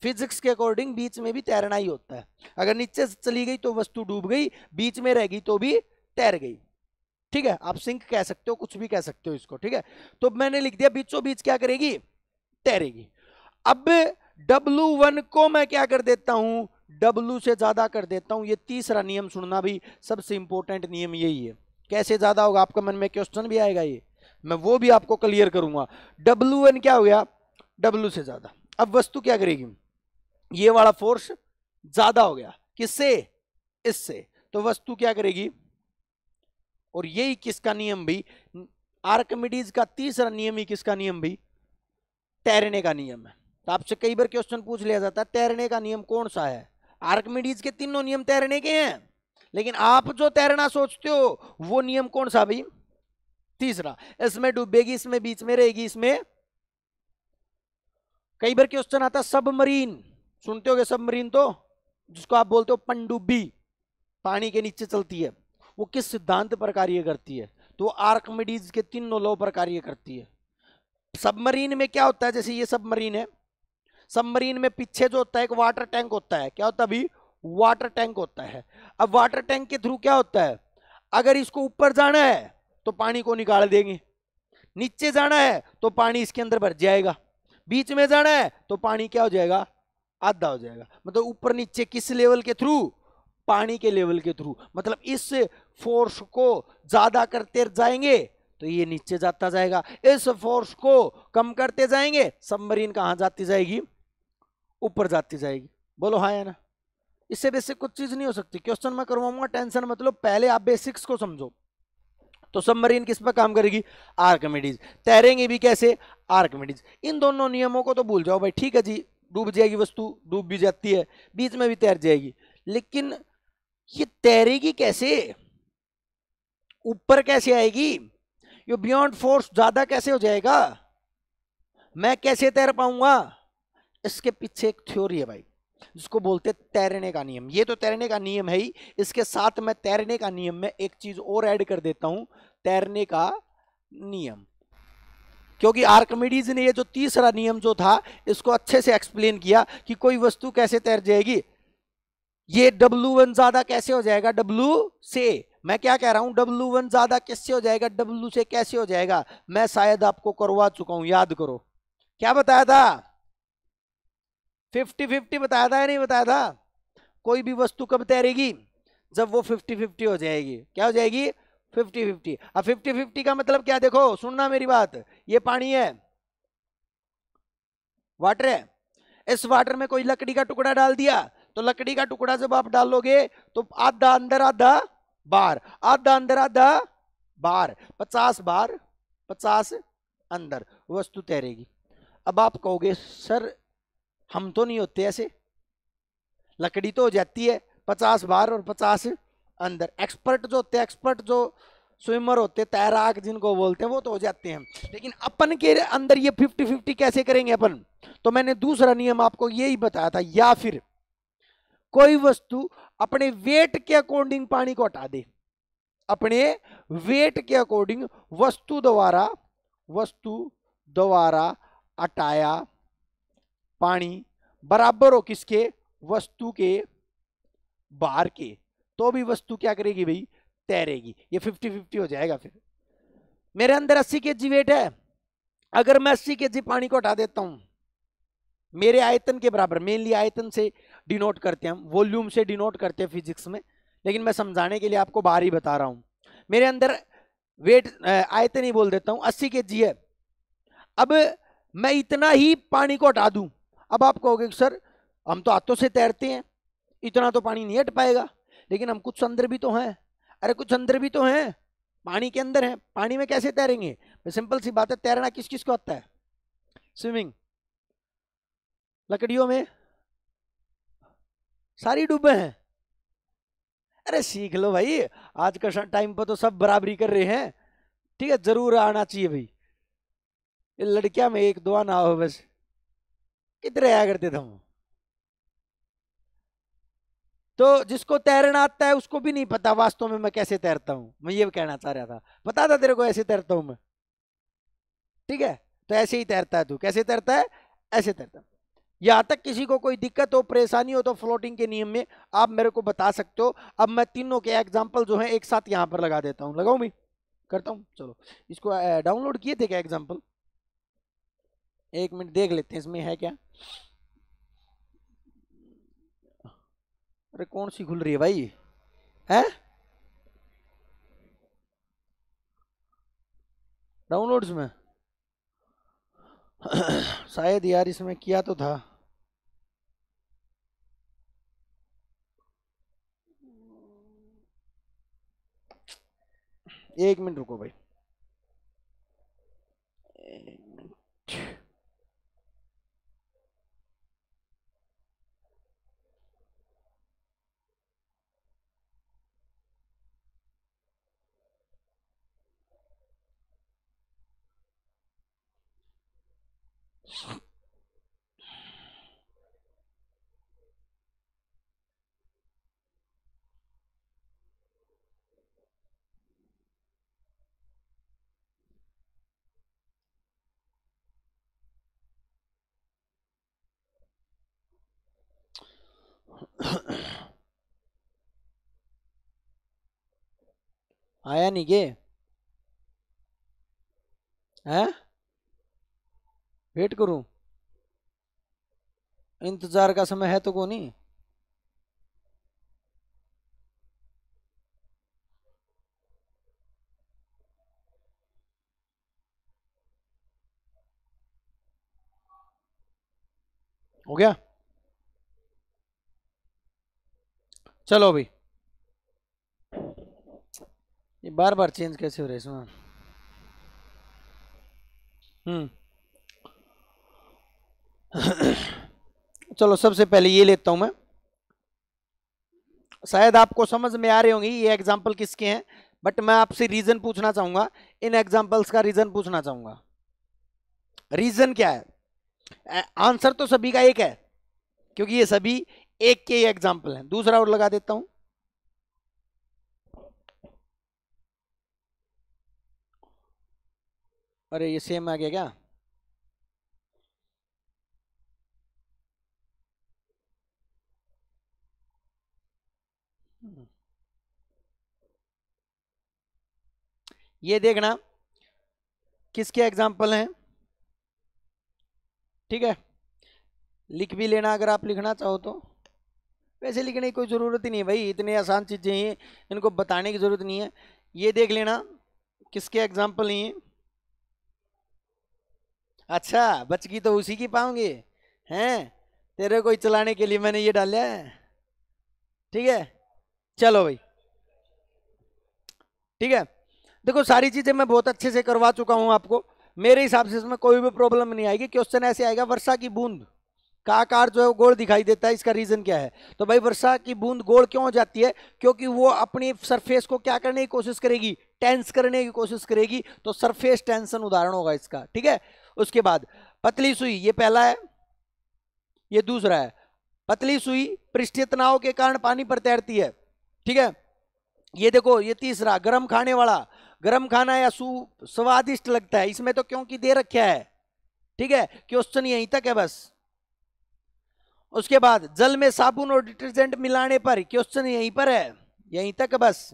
फिजिक्स के अकॉर्डिंग बीच में भी तैरना ही होता है अगर नीचे चली गई तो वस्तु डूब गई बीच में रहेगी तो भी तैर गई ठीक है आप सिंक कह सकते हो कुछ भी कह सकते हो इसको ठीक है तो मैंने लिख दिया बीचों बीच क्या करेगी तैरेगी अब W1 को मैं क्या कर देता हूं W से ज्यादा कर देता हूं ये तीसरा नियम सुनना भी सबसे इंपॉर्टेंट नियम यही है कैसे ज्यादा होगा आपका मन में क्वेश्चन भी आएगा ये मैं वो भी आपको क्लियर करूंगा डब्लू वन क्या हो गया डब्लू से ज्यादा अब वस्तु क्या करेगी ये वाला फोर्स ज्यादा हो गया किससे इससे तो वस्तु क्या करेगी और यही किसका नियम भी आर्कमिडीज का तीसरा नियम ही किसका नियम भी तैरने का नियम है तो आपसे कई बार क्वेश्चन पूछ लिया जाता है तैरने का नियम कौन सा है आर्कमिडीज के तीनों नियम तैरने के हैं लेकिन आप जो तैरना सोचते हो वो नियम कौन सा भी तीसरा इसमें डूबेगी इसमें बीच में रहेगी इसमें कई बार क्वेश्चन आता है सबमरीन सुनते हो सबमरीन तो जिसको आप बोलते हो पनडुब्बी पानी के नीचे चलती है वो किस सिद्धांत पर कार्य करती है तो आर्कमिडीज के तीन नौ पर कार्य करती है सबमरीन में क्या होता है जैसे ये सबमरीन है सबमरीन में पीछे जो होता है एक वाटर टैंक होता है क्या होता है अभी वाटर टैंक होता है अब वाटर टैंक के थ्रू क्या होता है अगर इसको ऊपर जाना है तो पानी को निकाल देंगे नीचे जाना है तो पानी इसके अंदर भर जाएगा बीच में जाना है तो पानी क्या हो जाएगा आधा हो जाएगा मतलब ऊपर नीचे किस लेवल के थ्रू पानी के लेवल के थ्रू मतलब इस फोर्स को ज़्यादा करते जाएंगे तो ये नीचे जाता जाएगा इस फोर्स को कम करते जाएंगे सबमरीन कहाँ जाती जाएगी ऊपर जाती जाएगी बोलो हाँ या ना इससे बेसिक कुछ चीज़ नहीं हो सकती क्वेश्चन मैं करवाऊंगा टेंशन मतलब पहले आप बेसिक्स को समझो तो सबमरीन किस पर काम करेगी आर्कमेडीज तैरेंगे भी कैसे आर्कमेडीज इन दोनों नियमों को तो भूल जाओ भाई ठीक है जी डूब जाएगी वस्तु डूब भी जाती है बीच में भी तैर जाएगी लेकिन ये तैरेगी कैसे ऊपर कैसे आएगी ये बियॉन्ड फोर्स ज्यादा कैसे हो जाएगा मैं कैसे तैर पाऊंगा इसके पीछे एक थ्योरी है भाई जिसको बोलते तैरने का नियम ये तो तैरने का नियम है ही इसके साथ मैं तैरने का नियम में एक चीज और ऐड कर देता हूं तैरने का नियम क्योंकि आर्कमिडीज ने ये जो तीसरा नियम जो था इसको अच्छे से एक्सप्लेन किया कि कोई वस्तु कैसे तैर जाएगी ये डब्लू वन ज्यादा कैसे हो जाएगा डब्लू से मैं क्या कह रहा हूं डब्लू वन ज्यादा किससे हो जाएगा डब्लू से कैसे हो जाएगा मैं शायद आपको करवा चुका हूं याद करो क्या बताया था फिफ्टी फिफ्टी बताया था या नहीं बताया था कोई भी वस्तु कब तैरेगी जब वो फिफ्टी फिफ्टी हो जाएगी क्या हो जाएगी फिफ्टी फिफ्टी अब फिफ्टी फिफ्टी का मतलब क्या देखो सुनना मेरी बात ये पानी है वाटर है इस वाटर में कोई लकड़ी का टुकड़ा डाल दिया तो लकड़ी का टुकड़ा जब आप डालोगे तो आधा अंदर आधा बार आधा अंदर आधा बार पचास बार पचास अंदर वस्तु तैरेगी अब आप कहोगे सर हम तो नहीं होते ऐसे लकड़ी तो हो जाती है पचास बार और पचास अंदर एक्सपर्ट जो होते एक्सपर्ट जो स्विमर होते तैराक जिनको बोलते हैं वो तो हो जाते हैं लेकिन अपन के अंदर ये फिफ्टी फिफ्टी कैसे करेंगे अपन तो मैंने दूसरा नियम आपको यही बताया था या फिर कोई वस्तु अपने वेट के अकॉर्डिंग पानी को हटा दे अपने वेट के अकॉर्डिंग वस्तु द्वारा वस्तु द्वारा हटाया पानी बराबर हो किसके वस्तु के बाहर के तो भी वस्तु क्या करेगी भाई तैरेगी ये फिफ्टी फिफ्टी हो जाएगा फिर मेरे अंदर अस्सी के जी वेट है अगर मैं अस्सी के जी पानी को हटा देता हूं मेरे आयतन के बराबर मेनली आयतन से डिनोट करते हैं हम वॉल्यूम से डिनोट करते हैं फिजिक्स में लेकिन मैं समझाने के लिए आपको बाहर ही बता रहा हूँ मेरे अंदर वेट आयतन ही बोल देता हूँ अस्सी के जी है अब मैं इतना ही पानी को हटा दूँ अब आप कहोगे सर हम तो हाथों से तैरते हैं इतना तो पानी नहीं हट पाएगा लेकिन हम कुछ अंदर भी तो हैं अरे कुछ अंदर भी तो हैं पानी के अंदर हैं पानी में कैसे तैरेंगे सिंपल सी बात है तैरना किस किस को आता है स्विमिंग लकड़ियों में सारी डूबे हैं अरे सीख लो भाई आज का टाइम पर तो सब बराबरी कर रहे हैं ठीक है जरूर आना चाहिए भाई ये लड़कियां में एक दुआ ना हो बस कितने आया करते थे हम तो जिसको तैरना आता है उसको भी नहीं पता वास्तव में मैं कैसे तैरता हूं मैं ये कहना चाह रहा था पता था तेरे को ऐसे तैरता हूं मैं ठीक है तो ऐसे ही तैरता है तू कैसे तैरता है ऐसे तैरता है यहाँ तक किसी को कोई दिक्कत हो परेशानी हो तो फ्लोटिंग के नियम में आप मेरे को बता सकते हो अब मैं तीनों के एग्जाम्पल जो है एक साथ यहाँ पर लगा देता हूँ लगाऊ भी करता हूँ चलो इसको डाउनलोड किए थे क्या एग्जाम्पल एक मिनट देख लेते हैं इसमें है क्या अरे कौन सी खुल रही है भाई है डाउनलोड्स में <clears throat> शायद यार इसमें किया तो था एक मिनट रुको भाई एक मिनट आया नहीं के हैं वेट करूं इंतजार का समय है तो को नहीं हो गया चलो अभी ये बार बार चेंज कैसे हो रहे हैं इसमें हम्म <coughs> चलो सबसे पहले ये लेता हूं मैं शायद आपको समझ में आ रहे होंगे ये एग्जाम्पल किसके हैं बट मैं आपसे रीज़न पूछना चाहूंगा इन एग्जाम्पल्स का रीज़न पूछना चाहूंगा रीज़न क्या है आंसर तो सभी का एक है क्योंकि ये सभी एक के ही एग्जाम्पल हैं दूसरा और लगा देता हूं अरे ये सेम आ गया क्या ये देखना किसके एग्जाम्पल हैं ठीक है लिख भी लेना अगर आप लिखना चाहो तो वैसे लिखने की कोई ज़रूरत ही नहीं भाई इतनी आसान चीज़ें हैं इनको बताने की ज़रूरत नहीं है ये देख लेना किसके एग्जाम्पल हैं अच्छा बचगी तो उसी की पाऊंगे हैं तेरे को चलाने के लिए मैंने ये डाला है ठीक है चलो भाई ठीक है देखो सारी चीज़ें मैं बहुत अच्छे से करवा चुका हूँ आपको मेरे हिसाब से इसमें कोई भी प्रॉब्लम नहीं आएगी क्वेश्चन ऐसे आएगा वर्षा की बूंद का आकार जो है वो गोल दिखाई देता है इसका रीज़न क्या है तो भाई वर्षा की बूंद गोल क्यों हो जाती है क्योंकि वो अपनी सरफेस को क्या करने की कोशिश करेगी टेंस करने की कोशिश करेगी तो सरफेस टेंशन उदाहरण होगा इसका ठीक है उसके बाद पतली सुई ये पहला है ये दूसरा है पतली सुई पृष्ठीय तनाव के कारण पानी पर तैरती है ठीक है ये देखो ये तीसरा गर्म खाने वाला गर्म खाना या सूप स्वादिष्ट लगता है इसमें तो क्योंकि दे रखा है ठीक है क्वेश्चन यहीं तक है बस उसके बाद जल में साबुन और डिटर्जेंट मिलाने पर क्वेश्चन यहीं पर है यहीं तक बस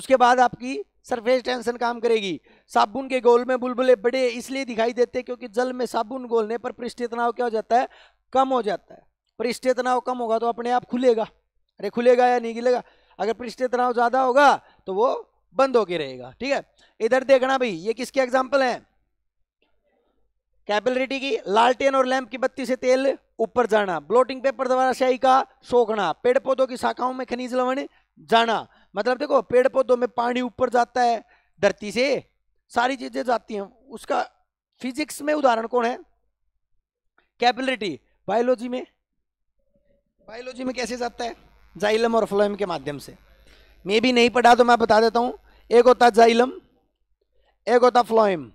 उसके बाद आपकी सरफेस टेंशन काम करेगी साबुन के गोल में बुलबुले बड़े इसलिए दिखाई देते क्योंकि जल में साबुन गोलने पर पृष्ठ तनाव क्या हो जाता है कम हो जाता है पृष्ठ तनाव कम होगा तो अपने आप खुलेगा अरे खुलेगा या नहीं खिलेगा अगर पृष्ठ तनाव ज़्यादा होगा तो वो बंद होके रहेगा ठीक है इधर देखना भाई ये किसके एग्जाम्पल है कैपिलरिटी की लालटेन और लैंप की बत्ती से तेल ऊपर जाना ब्लोटिंग पेपर द्वारा स्याही का सोखना पेड़ पौधों की शाखाओं में खनिज लवण जाना मतलब देखो पेड़ पौधों में पानी ऊपर जाता है धरती से सारी चीजें जाती हैं उसका फिजिक्स में उदाहरण कौन है कैपिलरिटी बायोलॉजी में बायोलॉजी में कैसे जाता है जाइलम और फ्लोएम के माध्यम से मे भी नहीं पढ़ा तो मैं बता देता हूँ एक होता जाइलम एक होता फ्लोइम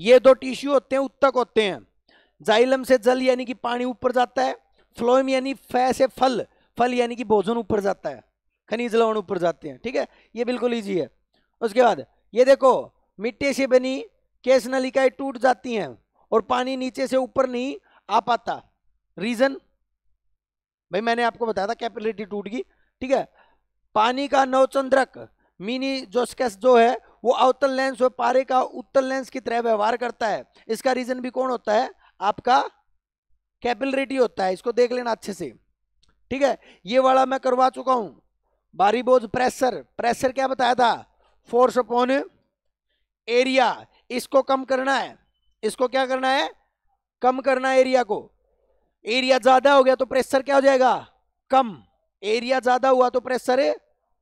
ये दो टिश्यू होते हैं उत्तक होते हैं जाइलम से जल यानी कि पानी ऊपर जाता है फ्लोइम यानी फै से फल फल यानी कि भोजन ऊपर जाता है खनिज लवण ऊपर जाते हैं ठीक है ये बिल्कुल ईजी है उसके बाद ये देखो मिट्टी से बनी केस नलिकाएं टूट जाती हैं और पानी नीचे से ऊपर नहीं आ पाता रीजन भाई मैंने आपको बताया था कैपिलिटी टूट गई ठीक है पानी का नवचंद्रक मिनी जोस्केस जो है वो अवतल लेंस और पारे का उत्तल लेंस की तरह व्यवहार करता है इसका रीजन भी कौन होता है आपका कैपिलरिटी होता है इसको देख लेना अच्छे से ठीक है ये वाला मैं करवा चुका हूं बारी बोझ प्रेशर प्रेशर क्या बताया था फोर्स अपॉन एरिया इसको कम करना है इसको क्या करना है कम करना है एरिया को एरिया ज्यादा हो गया तो प्रेशर क्या हो जाएगा कम एरिया ज्यादा हुआ तो प्रेशर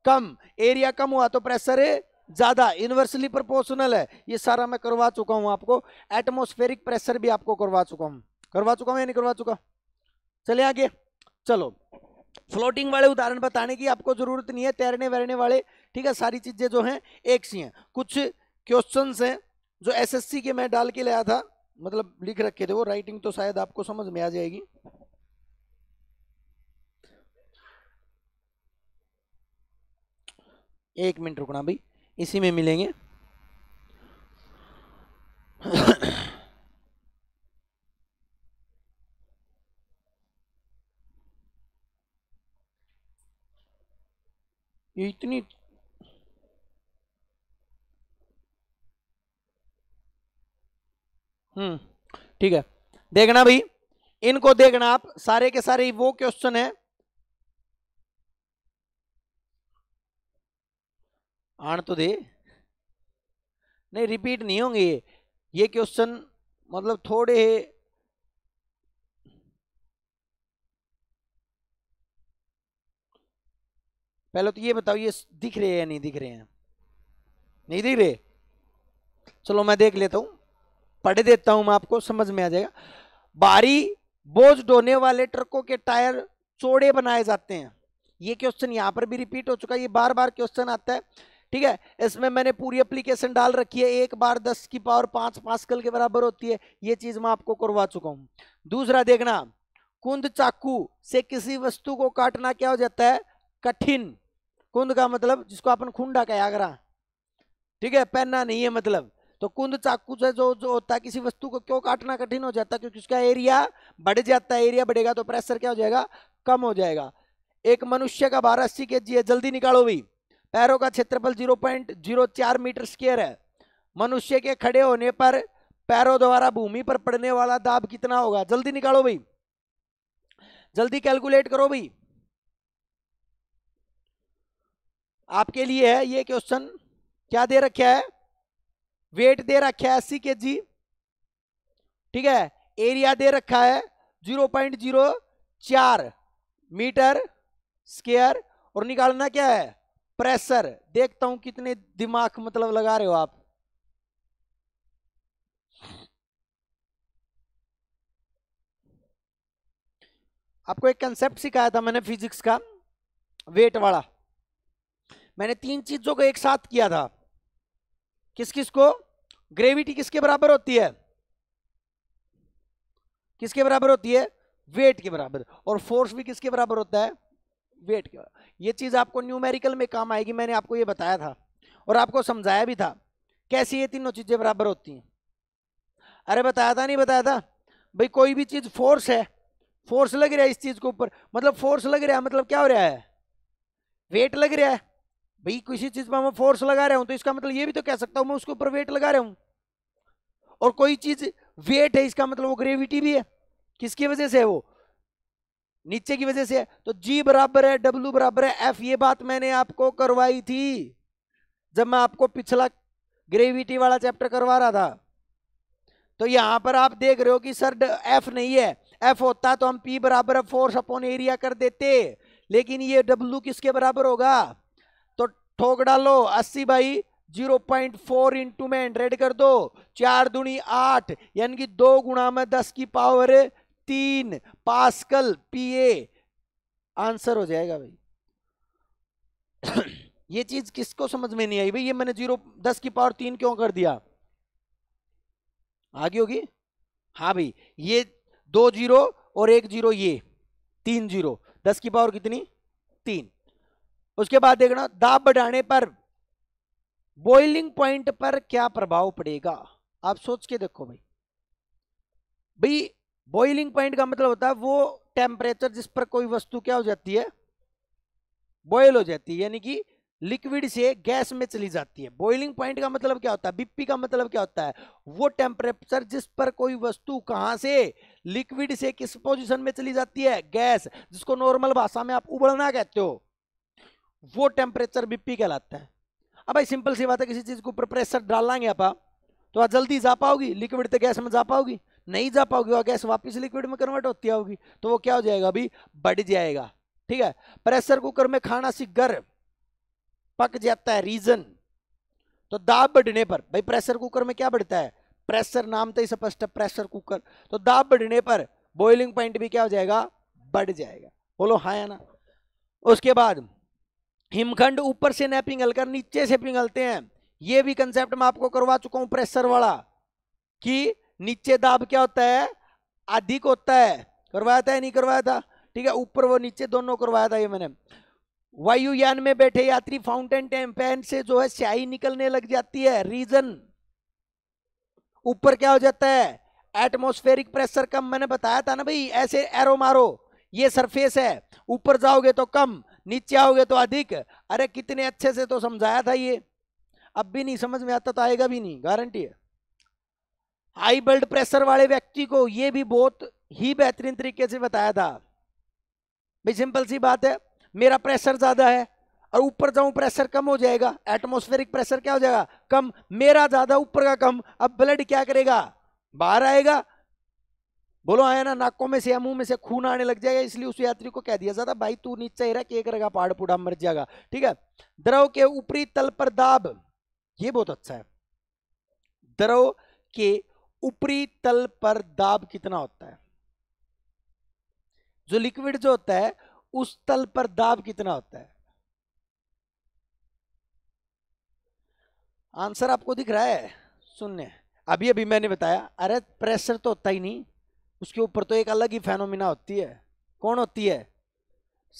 कम एरिया कम हुआ तो प्रेशर है ज़्यादा इन्वर्सली प्रोपोर्शनल है ये सारा मैं करवा चुका हूँ आपको एटमोस्फेरिक प्रेशर भी आपको करवा चुका हूँ करवा चुका हूँ या नहीं करवा चुका चले आगे चलो फ्लोटिंग वाले उदाहरण बताने की आपको ज़रूरत नहीं है तैरने वैरने वाले ठीक है सारी चीज़ें जो हैं एक सी हैं कुछ क्वेश्चंस हैं जो एसएससी के मैं डाल के लाया था मतलब लिख रखे थे वो राइटिंग तो शायद आपको समझ में आ जाएगी एक मिनट रुकना भाई इसी में मिलेंगे ये इतनी हम्म ठीक है देखना भाई इनको देखना आप सारे के सारे वो क्वेश्चन है आण तो दे नहीं रिपीट नहीं होंगे ये ये क्वेश्चन मतलब थोड़े पहले तो ये बताओ ये दिख रहे हैं या नहीं दिख रहे हैं नहीं दिख रहे चलो मैं देख लेता हूं पढ़ देता हूं मैं आपको समझ में आ जाएगा बारी बोझ ढोने वाले ट्रकों के टायर चौड़े बनाए जाते हैं ये क्वेश्चन यहां पर भी रिपीट हो चुका है ये बार बार क्वेश्चन आता है ठीक है इसमें मैंने पूरी एप्लीकेशन डाल रखी है एक बार दस की पावर पांच पास्कल के बराबर होती है ये चीज़ मैं आपको करवा चुका हूं दूसरा देखना कुंद चाकू से किसी वस्तु को काटना क्या हो जाता है कठिन कुंद का मतलब जिसको अपन खुंडा का आगरा ठीक है पहनना नहीं है मतलब तो कुंद चाकू से जो जो होता है किसी वस्तु को क्यों काटना कठिन हो जाता है क्योंकि उसका एरिया बढ़ जाता है एरिया बढ़ेगा तो प्रेशर क्या हो जाएगा कम हो जाएगा एक मनुष्य का बारह अस्सी के जी है जल्दी निकालो भाई पैरों का क्षेत्रफल जीरो पॉइंट जीरो चार मीटर स्क्वेयर है मनुष्य के खड़े होने पर पैरों द्वारा भूमि पर पड़ने वाला दाब कितना होगा जल्दी निकालो भाई जल्दी कैलकुलेट करो भाई आपके लिए है ये क्वेश्चन क्या दे रखा है वेट दे रखा है अस्सी के जी ठीक है एरिया दे रखा है जीरो पॉइंट जीरो चार मीटर स्क्वेयर और निकालना क्या है प्रेशर देखता हूं कितने दिमाग मतलब लगा रहे हो आप आपको एक कंसेप्ट सिखाया था मैंने फिजिक्स का वेट वाला मैंने तीन चीजों को एक साथ किया था किस किस को ग्रेविटी किसके बराबर होती है किसके बराबर होती है वेट के बराबर और फोर्स भी किसके बराबर होता है वेट क्या ये चीज़ आपको न्यूमेरिकल में काम आएगी मैंने आपको ये बताया था और आपको समझाया भी था कैसी ये तीनों चीज़ें बराबर होती हैं अरे बताया था नहीं बताया था भाई कोई भी चीज़ फोर्स है फोर्स लग रहा है इस चीज़ के ऊपर मतलब फोर्स लग रहा है मतलब क्या हो रहा है वेट लग रहा है भाई किसी चीज़ पर मैं फोर्स लगा रहा हूँ तो इसका मतलब ये भी तो कह सकता हूँ मैं उसके ऊपर वेट लगा रहा हूँ और कोई चीज़ वेट है इसका मतलब वो ग्रेविटी भी है किसकी वजह से है वो नीचे की वजह से है तो जी बराबर है डब्ल्यू बराबर है एफ ये बात मैंने आपको करवाई थी जब मैं आपको पिछला ग्रेविटी वाला चैप्टर करवा रहा था तो यहां पर आप देख रहे हो कि सर एफ नहीं है एफ होता तो हम पी बराबर फोर्स अपॉन एरिया कर देते लेकिन ये डब्ल्यू किसके बराबर होगा तो ठोक डालो अस्सी by zero point four into में हंड्रेड कर दो चार दुनी आठ यानी कि दो गुणा में दस की पावर तीन पास्कल पीए आंसर हो जाएगा भाई <clears throat> ये चीज किसको समझ में नहीं आई भाई ये मैंने जीरो दस की पावर तीन क्यों कर दिया आगे होगी हाँ भाई ये दो जीरो और एक जीरो ये तीन जीरो दस की पावर कितनी तीन उसके बाद देखना दाब बढ़ाने पर बॉइलिंग पॉइंट पर क्या प्रभाव पड़ेगा आप सोच के देखो भाई भाई बॉइलिंग पॉइंट का मतलब होता है वो टेम्परेचर जिस पर कोई वस्तु क्या हो जाती है बॉयल हो जाती है यानी कि लिक्विड से गैस में चली जाती है बॉइलिंग पॉइंट का मतलब क्या होता है बीपी का मतलब क्या होता है वो टेम्परेचर जिस पर कोई वस्तु कहाँ से लिक्विड से किस पोजीशन में चली जाती है गैस जिसको नॉर्मल भाषा में आप उबलना कहते हो वो टेम्परेचर बीपी कहलाता है अब भाई सिंपल सी बात है किसी चीज़ के ऊपर प्रेशर डाल लाएंगे आप तो आप जल्दी जा पाओगी लिक्विड तो गैस में जा पाओगी नहीं जा पाओगे और गैस वापस लिक्विड में कन्वर्ट होती होगी तो वो क्या हो जाएगा अभी बढ़ जाएगा ठीक है प्रेशर कुकर में खाना सी गर पक जाता है रीजन तो दाब बढ़ने पर भाई प्रेशर कुकर में क्या बढ़ता है प्रेशर नाम तो ही स्पष्ट है प्रेशर कुकर तो दाब बढ़ने पर बॉइलिंग पॉइंट भी क्या हो जाएगा बढ़ जाएगा बोलो हाँ या ना उसके बाद हिमखंड ऊपर से न पिघलकर नीचे से पिंगलते हैं ये भी कंसेप्ट मैं आपको करवा चुका हूं प्रेशर वाला कि नीचे दाब क्या होता है अधिक होता है करवाया था या नहीं करवाया था ठीक है ऊपर वो नीचे दोनों करवाया था ये मैंने वायुयान में बैठे यात्री फाउंटेन पैन से जो है स्याही निकलने लग जाती है रीजन ऊपर क्या हो जाता है एटमोस्फेरिक प्रेशर कम मैंने बताया था ना भाई ऐसे एरो मारो ये सरफेस है ऊपर जाओगे तो कम नीचे आओगे तो अधिक अरे कितने अच्छे से तो समझाया था ये अब भी नहीं समझ में आता तो आएगा भी नहीं गारंटी है हाई ब्लड प्रेशर वाले व्यक्ति को ये भी बहुत ही बेहतरीन तरीके से बताया था भाई सिंपल सी बात है मेरा प्रेशर ज़्यादा है और ऊपर जाऊं प्रेशर कम हो जाएगा एटमोस्फेरिक प्रेशर क्या हो जाएगा कम मेरा ज़्यादा ऊपर का कम अब ब्लड क्या करेगा बाहर आएगा बोलो आया ना नाकों में से या मुंह में से खून आने लग जाएगा इसलिए उस यात्री को कह दिया जाता भाई तू नीचे ही रहा के करेगा पहाड़ पुड़ा मर जाएगा ठीक है द्रव के ऊपरी तल पर दाब ये बहुत अच्छा है द्रव के ऊपरी तल पर दाब कितना होता है जो लिक्विड जो होता है उस तल पर दाब कितना होता है आंसर आपको दिख रहा है सुनने अभी अभी मैंने बताया अरे प्रेशर तो होता ही नहीं उसके ऊपर तो एक अलग ही फेनोमिना होती है कौन होती है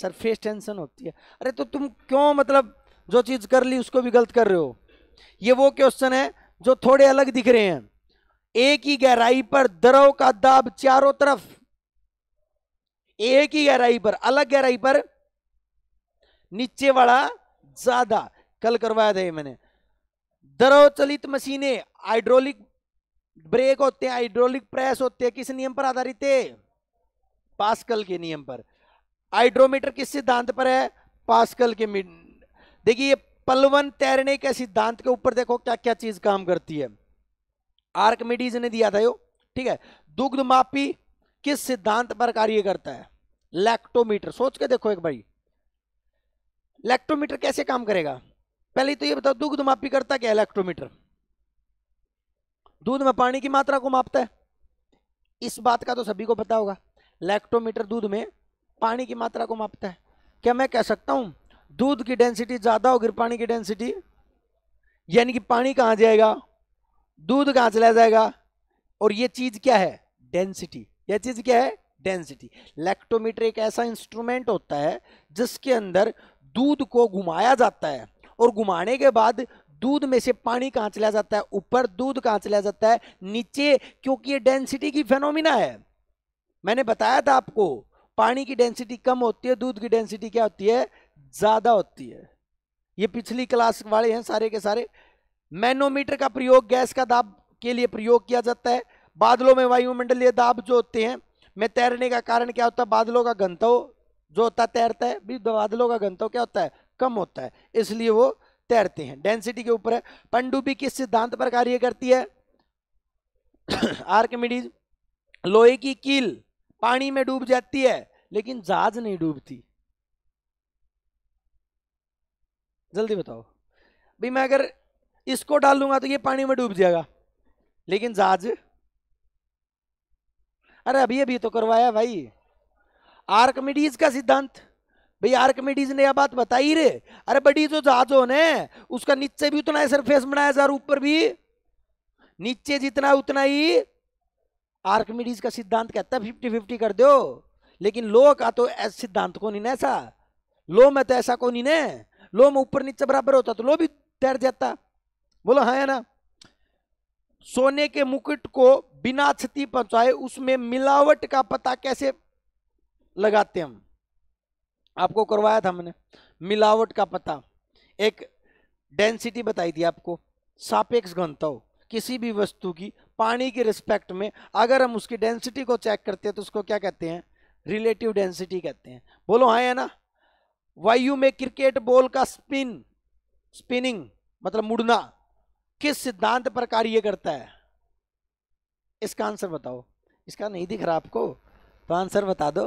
सरफेस टेंशन होती है अरे तो तुम क्यों मतलब जो चीज़ कर ली उसको भी गलत कर रहे हो ये वो क्वेश्चन है जो थोड़े अलग दिख रहे हैं एक ही गहराई पर द्रव का दाब चारों तरफ एक ही गहराई पर अलग गहराई पर नीचे वाला ज्यादा कल करवाया था ये मैंने द्रव चलित मशीनें हाइड्रोलिक ब्रेक होते हैं हाइड्रोलिक प्रेस होते हैं किस नियम पर आधारित है पास्कल के नियम पर हाइड्रोमीटर किस सिद्धांत पर है पास्कल के देखिए ये पलवन तैरने के सिद्धांत के ऊपर देखो क्या क्या चीज काम करती है आर्कमेडीज ने दिया था यो ठीक है दुग्ध मापी किस सिद्धांत पर कार्य करता है लैक्टोमीटर सोच के देखो एक भाई लैक्टोमीटर कैसे काम करेगा पहले तो ये बताओ दुग्ध मापी करता क्या है दूध में पानी की मात्रा को मापता है इस बात का तो सभी को पता होगा लैक्टोमीटर दूध में पानी की मात्रा को मापता है क्या मैं कह सकता हूं दूध की डेंसिटी ज़्यादा होगी पानी की डेंसिटी यानी कि पानी कहां जाएगा दूध कहां लिया जाएगा और ये चीज क्या है डेंसिटी यह चीज क्या है डेंसिटी लैक्टोमीटर एक ऐसा इंस्ट्रूमेंट होता है जिसके अंदर दूध को घुमाया जाता है और घुमाने के बाद दूध में से पानी कहां चला जाता है ऊपर दूध कहां चला जाता है नीचे क्योंकि ये डेंसिटी की फेनोमिना है मैंने बताया था आपको पानी की डेंसिटी कम होती है दूध की डेंसिटी क्या होती है ज़्यादा होती है ये पिछली क्लास वाले हैं सारे के सारे मैनोमीटर का प्रयोग गैस का दाब के लिए प्रयोग किया जाता है बादलों में वायुमंडलीय दाब जो होते हैं में तैरने का कारण क्या होता है बादलों का घंतव जो होता है तैरता है भी बादलों का घंतव क्या होता है कम होता है इसलिए वो तैरते हैं डेंसिटी के ऊपर है पंडुबी किस सिद्धांत पर कार्य करती है आर्कमिडीज <coughs> लोहे की कील पानी में डूब जाती है लेकिन जहाज नहीं डूबती जल्दी बताओ भाई मैं अगर इसको डाल दूंगा तो ये पानी में डूब जाएगा लेकिन जहाज अरे अभी अभी तो करवाया भाई आर्कमिडीज का सिद्धांत भाई आर्कमिडीज ने यह बात बताई रे अरे बड़ी जो जहाजों ने उसका नीचे भी उतना सरफेस बनाया जा ऊपर भी नीचे जितना उतना ही आर्कमिडीज का सिद्धांत कहता है फिफ्टी फिफ्टी कर दो लेकिन लो का तो ऐसा सिद्धांत को नहीं ना ऐसा लो में तो ऐसा कौन नहीं ने लो में ऊपर नीचे बराबर होता तो लो भी तैर जाता बोलो हाँ है ना सोने के मुकुट को बिना क्षति पहुंचाए उसमें मिलावट का पता कैसे लगाते हम आपको करवाया था हमने मिलावट का पता एक डेंसिटी बताई थी आपको सापेक्ष घनत्व किसी भी वस्तु की पानी के रिस्पेक्ट में अगर हम उसकी डेंसिटी को चेक करते हैं तो उसको क्या कहते हैं रिलेटिव डेंसिटी कहते हैं बोलो हाँ है ना वायु में क्रिकेट बॉल का स्पिन स्पिनिंग मतलब मुड़ना किस सिद्धांत पर कार्य करता है इसका आंसर बताओ इसका नहीं दिख रहा आपको तो आंसर बता दो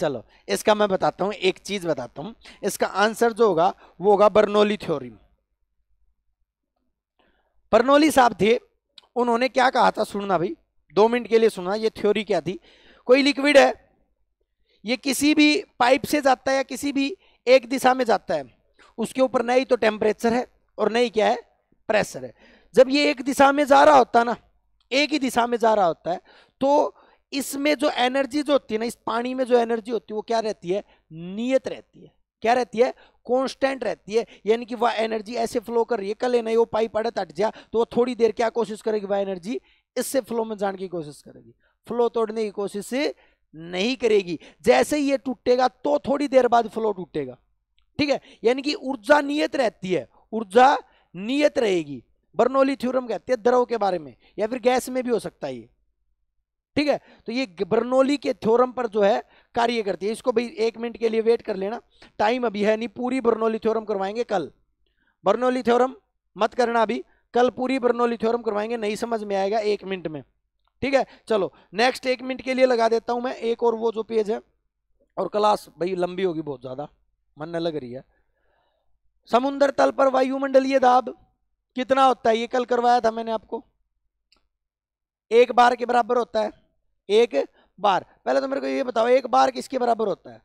चलो इसका मैं बताता हूं एक चीज बताता हूं इसका आंसर जो होगा वो होगा बर्नोली थ्योरी बर्नोली साहब थे उन्होंने क्या कहा था सुनना भाई दो मिनट के लिए सुना ये थ्योरी क्या थी कोई लिक्विड है ये किसी भी पाइप से जाता है या किसी भी एक दिशा में जाता है उसके ऊपर नहीं तो टेम्परेचर है और नहीं क्या है प्रेशर है जब ये एक दिशा में जा रहा होता है ना एक ही दिशा में जा रहा होता है तो इसमें जो एनर्जी जो होती है ना इस पानी में जो एनर्जी होती है वो क्या रहती है नियत रहती है क्या रहती है कांस्टेंट रहती है यानी कि वह एनर्जी ऐसे फ्लो कर रही है कल नहीं वो पाइप अड़े तट जा तो वो थोड़ी देर क्या कोशिश करेगी वह एनर्जी इससे फ्लो में जाने की कोशिश करेगी फ्लो तोड़ने की कोशिश नहीं करेगी जैसे ही ये टूटेगा तो थोड़ी देर बाद फ्लो टूटेगा ठीक है यानी कि ऊर्जा नियत रहती है ऊर्जा नियत रहेगी बर्नौली थ्योरम कहते हैं द्रव के बारे में या फिर गैस में भी हो सकता है ये ठीक है तो ये बर्नौली के थ्योरम पर जो है कार्य करती है इसको भाई एक मिनट के लिए वेट कर लेना टाइम अभी है नहीं पूरी बर्नौली थ्योरम करवाएंगे कल बर्नौली थ्योरम मत करना अभी कल पूरी बर्नौली थ्योरम करवाएंगे नहीं समझ में आएगा एक मिनट में ठीक है चलो नेक्स्ट एक मिनट के लिए लगा देता हूँ मैं एक और वो जो पेज है और क्लास भाई लंबी होगी बहुत ज़्यादा मन न लग रही है समुद्र तल पर वायुमंडलीय दाब कितना होता है ये कल करवाया था मैंने आपको एक बार के बराबर होता है एक बार पहले तो मेरे को ये बताओ एक बार किसके बराबर होता है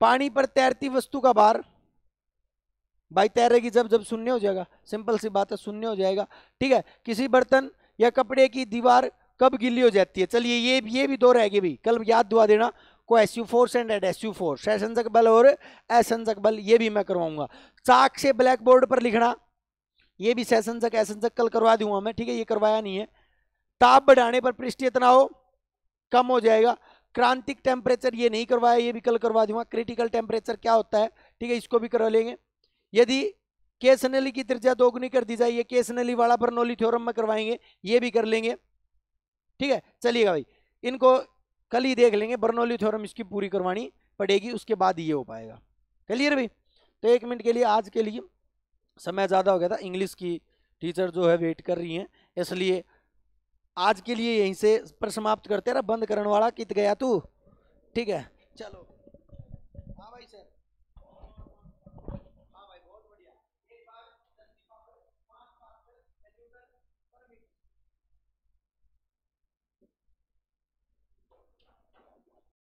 पानी पर तैरती वस्तु का बार भाई तैरेगी जब जब शून्य हो जाएगा सिंपल सी बात है शून्य हो जाएगा ठीक है किसी बर्तन या कपड़े की दीवार कब गिल्ली हो जाती है चलिए ये ये भी दो रहेगी भी कल याद दुआ देना को एस यू फोर सेंड एड एस यू फोर सैसंजक बल और असंजक बल ये भी मैं करवाऊंगा चाक से ब्लैक बोर्ड पर लिखना ये भी सैसंजक एसंजक कल करवा दूंगा मैं ठीक है ये करवाया नहीं है ताप बढ़ाने पर पृष्ठीय तनाव कम हो जाएगा क्रांतिक टेम्परेचर ये नहीं करवाया ये भी कल करवा दूंगा क्रिटिकल टेम्परेचर क्या होता है ठीक है इसको भी करवा लेंगे यदि केसनली की त्रिज्या दोगुनी कर दी जाए ये केसनली वाला नोली थ्योरम में करवाएंगे ये भी कर लेंगे ठीक है चलिएगा भाई इनको कल ही देख लेंगे बर्नौली थ्योरम इसकी पूरी करवानी पड़ेगी उसके बाद ये हो पाएगा क्लियर भाई तो एक मिनट के लिए आज के लिए समय ज़्यादा हो गया था इंग्लिश की टीचर जो है वेट कर रही हैं इसलिए आज के लिए यहीं से पर समाप्त करते रहा बंद करण वाला कित गया तू ठीक है चलो